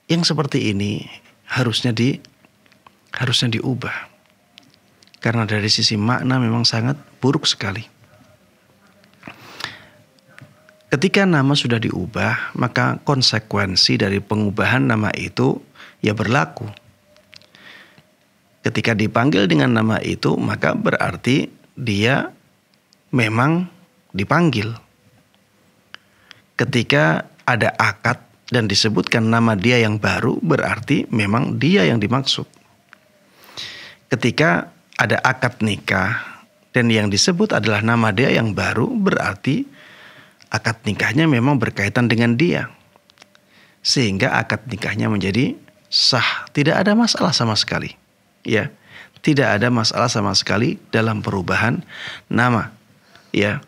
B: yang seperti ini harusnya di harusnya diubah. Karena dari sisi makna memang sangat buruk sekali. Ketika nama sudah diubah, maka konsekuensi dari pengubahan nama itu ya berlaku. Ketika dipanggil dengan nama itu, maka berarti dia memang dipanggil. Ketika ada akad dan disebutkan nama dia yang baru berarti memang dia yang dimaksud. Ketika ada akad nikah dan yang disebut adalah nama dia yang baru berarti akad nikahnya memang berkaitan dengan dia. Sehingga akad nikahnya menjadi sah, tidak ada masalah sama sekali. Ya, tidak ada masalah sama sekali dalam perubahan nama. Ya,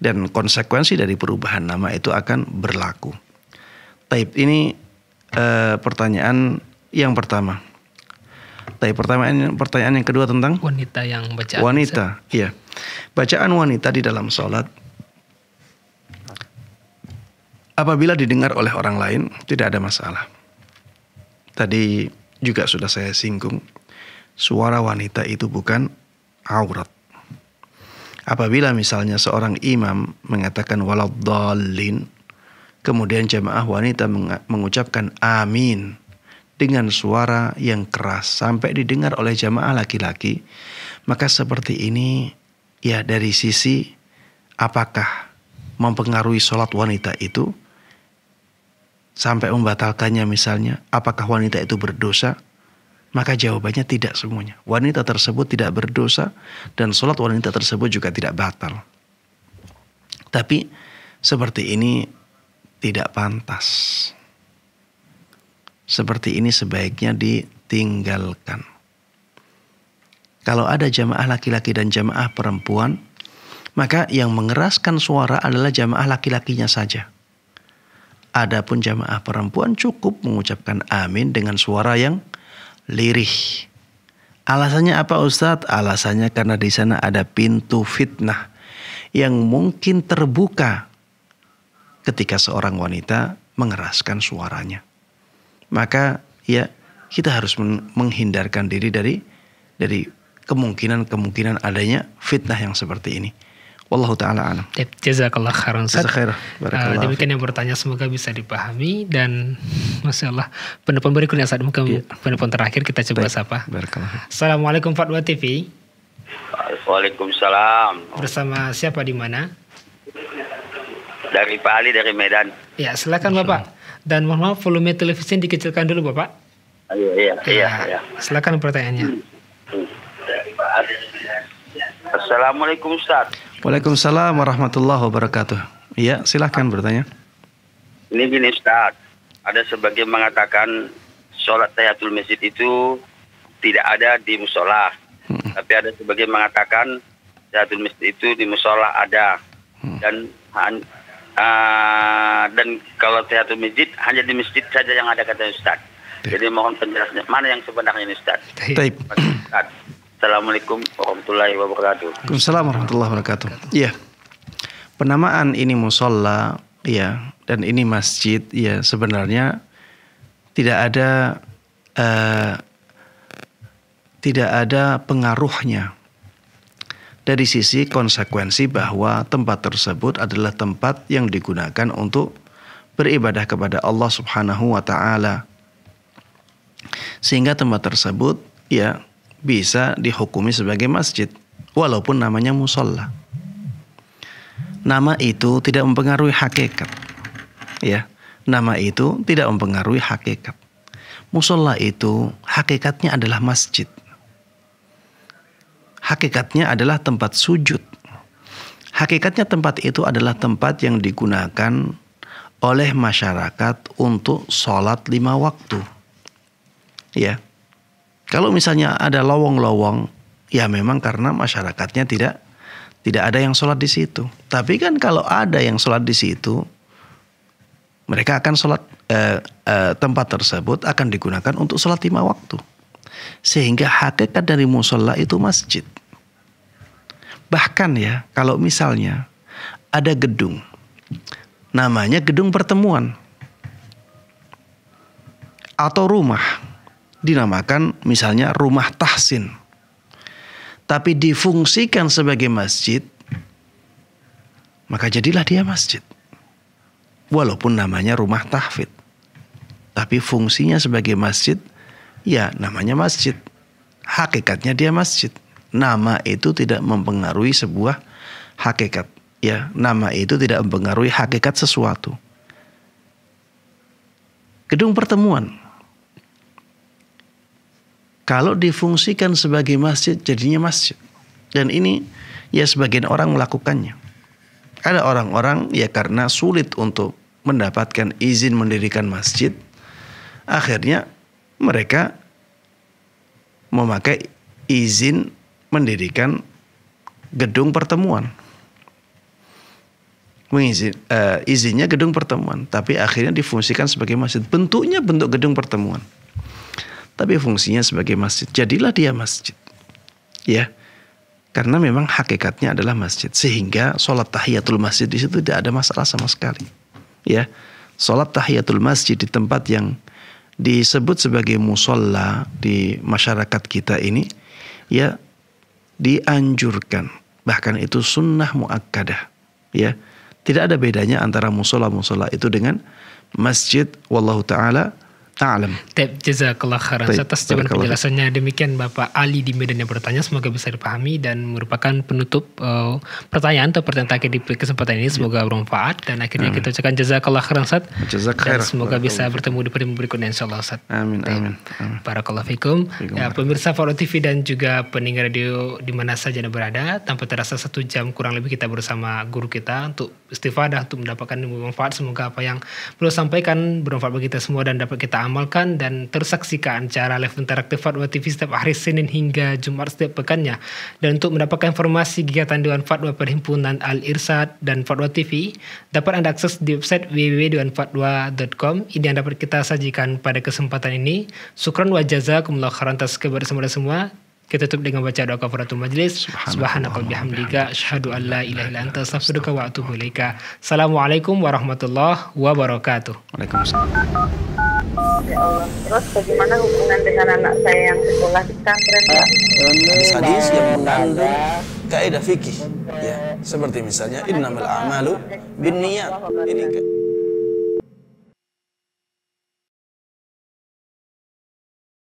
B: dan konsekuensi dari perubahan nama itu akan berlaku. Taib ini e, pertanyaan yang pertama. Taib pertanyaan pertanyaan yang kedua tentang wanita
C: yang bacaan wanita,
B: bisa. iya. Bacaan wanita di dalam sholat apabila didengar oleh orang lain tidak ada masalah. Tadi juga sudah saya singgung, suara wanita itu bukan aurat Apabila misalnya seorang imam mengatakan waladhalin, kemudian jamaah wanita mengucapkan amin dengan suara yang keras sampai didengar oleh jamaah laki-laki, maka seperti ini ya dari sisi apakah mempengaruhi sholat wanita itu sampai membatalkannya misalnya, apakah wanita itu berdosa? Maka jawabannya tidak semuanya. Wanita tersebut tidak berdosa dan sholat wanita tersebut juga tidak batal. Tapi seperti ini tidak pantas. Seperti ini sebaiknya ditinggalkan. Kalau ada jamaah laki-laki dan jamaah perempuan, maka yang mengeraskan suara adalah jamaah laki-lakinya saja. Adapun jamaah perempuan cukup mengucapkan amin dengan suara yang lirih. Alasannya apa Ustadz? Alasannya karena di sana ada pintu fitnah yang mungkin terbuka ketika seorang wanita mengeraskan suaranya. Maka ya kita harus menghindarkan diri dari dari kemungkinan-kemungkinan adanya fitnah yang seperti ini. Wallahu taala alam. Jazakallah khairan Ustaz.
C: Jazakallah uh, Demikian yang bertanya semoga bisa dipahami dan Masya Allah penelpon berikutnya saat mungkin iya. yeah. penelpon terakhir kita coba Baik. sapa. Barakallah. Assalamualaikum Fatwa TV.
A: Waalaikumsalam.
C: Bersama siapa di mana?
A: Dari Pak Ali dari Medan.
C: Ya silakan Bapak. Dan mohon maaf volume televisi dikecilkan dulu Bapak.
A: Iya iya Ya. iya. iya.
C: Silakan pertanyaannya.
A: Assalamualaikum Ustaz.
B: Waalaikumsalam warahmatullahi wabarakatuh. Iya, silahkan bertanya.
A: Ini gini Ustaz, ada sebagian mengatakan sholat tayatul masjid itu tidak ada di musola. Hmm. Tapi ada sebagian mengatakan tayatul masjid itu di musola ada. Hmm. Dan uh, dan kalau tayatul masjid hanya di masjid saja yang ada kata Ustaz. Jadi mohon penjelasannya mana yang sebenarnya ini Ustaz? Taib. Ustaz. Assalamualaikum warahmatullahi wabarakatuh.
B: Waalaikumsalam warahmatullahi wabarakatuh. Iya. Penamaan ini musola, ya, dan ini masjid, ya sebenarnya tidak ada uh, tidak ada pengaruhnya dari sisi konsekuensi bahwa tempat tersebut adalah tempat yang digunakan untuk beribadah kepada Allah Subhanahu wa taala. Sehingga tempat tersebut ya bisa dihukumi sebagai masjid walaupun namanya musola. Nama itu tidak mempengaruhi hakikat. Ya, nama itu tidak mempengaruhi hakikat. Musola itu hakikatnya adalah masjid. Hakikatnya adalah tempat sujud. Hakikatnya tempat itu adalah tempat yang digunakan oleh masyarakat untuk sholat lima waktu. Ya, kalau misalnya ada lowong-lowong, ya memang karena masyarakatnya tidak tidak ada yang sholat di situ. Tapi kan kalau ada yang sholat di situ, mereka akan sholat eh, eh, tempat tersebut akan digunakan untuk sholat lima waktu. Sehingga hakikat dari musola itu masjid. Bahkan ya, kalau misalnya ada gedung, namanya gedung pertemuan atau rumah dinamakan misalnya rumah tahsin. Tapi difungsikan sebagai masjid, maka jadilah dia masjid. Walaupun namanya rumah tahfid. Tapi fungsinya sebagai masjid, ya namanya masjid. Hakikatnya dia masjid. Nama itu tidak mempengaruhi sebuah hakikat. Ya, nama itu tidak mempengaruhi hakikat sesuatu. Gedung pertemuan, kalau difungsikan sebagai masjid, jadinya masjid. Dan ini ya sebagian orang melakukannya. Ada orang-orang ya karena sulit untuk mendapatkan izin mendirikan masjid, akhirnya mereka memakai izin mendirikan gedung pertemuan. Mengizin, uh, eh, izinnya gedung pertemuan, tapi akhirnya difungsikan sebagai masjid. Bentuknya bentuk gedung pertemuan tapi fungsinya sebagai masjid. Jadilah dia masjid. Ya. Karena memang hakikatnya adalah masjid. Sehingga sholat tahiyatul masjid di situ tidak ada masalah sama sekali. Ya. Sholat tahiyatul masjid di tempat yang disebut sebagai musola di masyarakat kita ini. Ya. Dianjurkan. Bahkan itu sunnah muakkadah. Ya. Tidak ada bedanya antara musola-musola itu dengan masjid. Wallahu ta'ala Ta'lam.
C: Jazakallah khairan. Taib. Atas jawaban penjelasannya demikian Bapak Ali di Medan yang bertanya semoga bisa dipahami dan merupakan penutup uh, pertanyaan atau pertanyaan terakhir di kesempatan ini semoga bermanfaat dan akhirnya amin. kita ucapkan jazakallah khairan Ustaz.
B: Jazakallah. Dan semoga bisa
C: bertemu di pertemuan berikutnya Allah Ustaz. Amin amin. amin. Barakallah fikum. Ya, pemirsa Faro TV dan juga pendengar radio di mana saja Anda berada, tanpa terasa satu jam kurang lebih kita bersama guru kita untuk istifadah untuk mendapatkan manfaat. Semoga apa yang perlu sampaikan bermanfaat bagi kita semua dan dapat kita amalkan dan tersaksikan cara live interaktif Fatwa TV setiap hari Senin hingga Jumat setiap pekannya. Dan untuk mendapatkan informasi kegiatan Dewan Fatwa Perhimpunan Al-Irsad dan Fatwa TV, dapat Anda akses di website www.dewanfatwa.com. Ini yang dapat kita sajikan pada kesempatan ini. Sukron wa jazakumullah khairan atas kebersamaan semua. Kita tutup dengan baca doa kafaratul majlis. Subhanallah bihamdika asyhadu an la ilaha illa anta astaghfiruka wa atubu Assalamualaikum warahmatullahi wabarakatuh. Waalaikumsalam.
A: Ya Terus bagaimana hubungan dengan anak saya yang sekolah di pesantren? Ya?
B: Hadis-hadis yang mengandung kaidah fikih. Ya, seperti misalnya innamal a'malu binniyat. Ini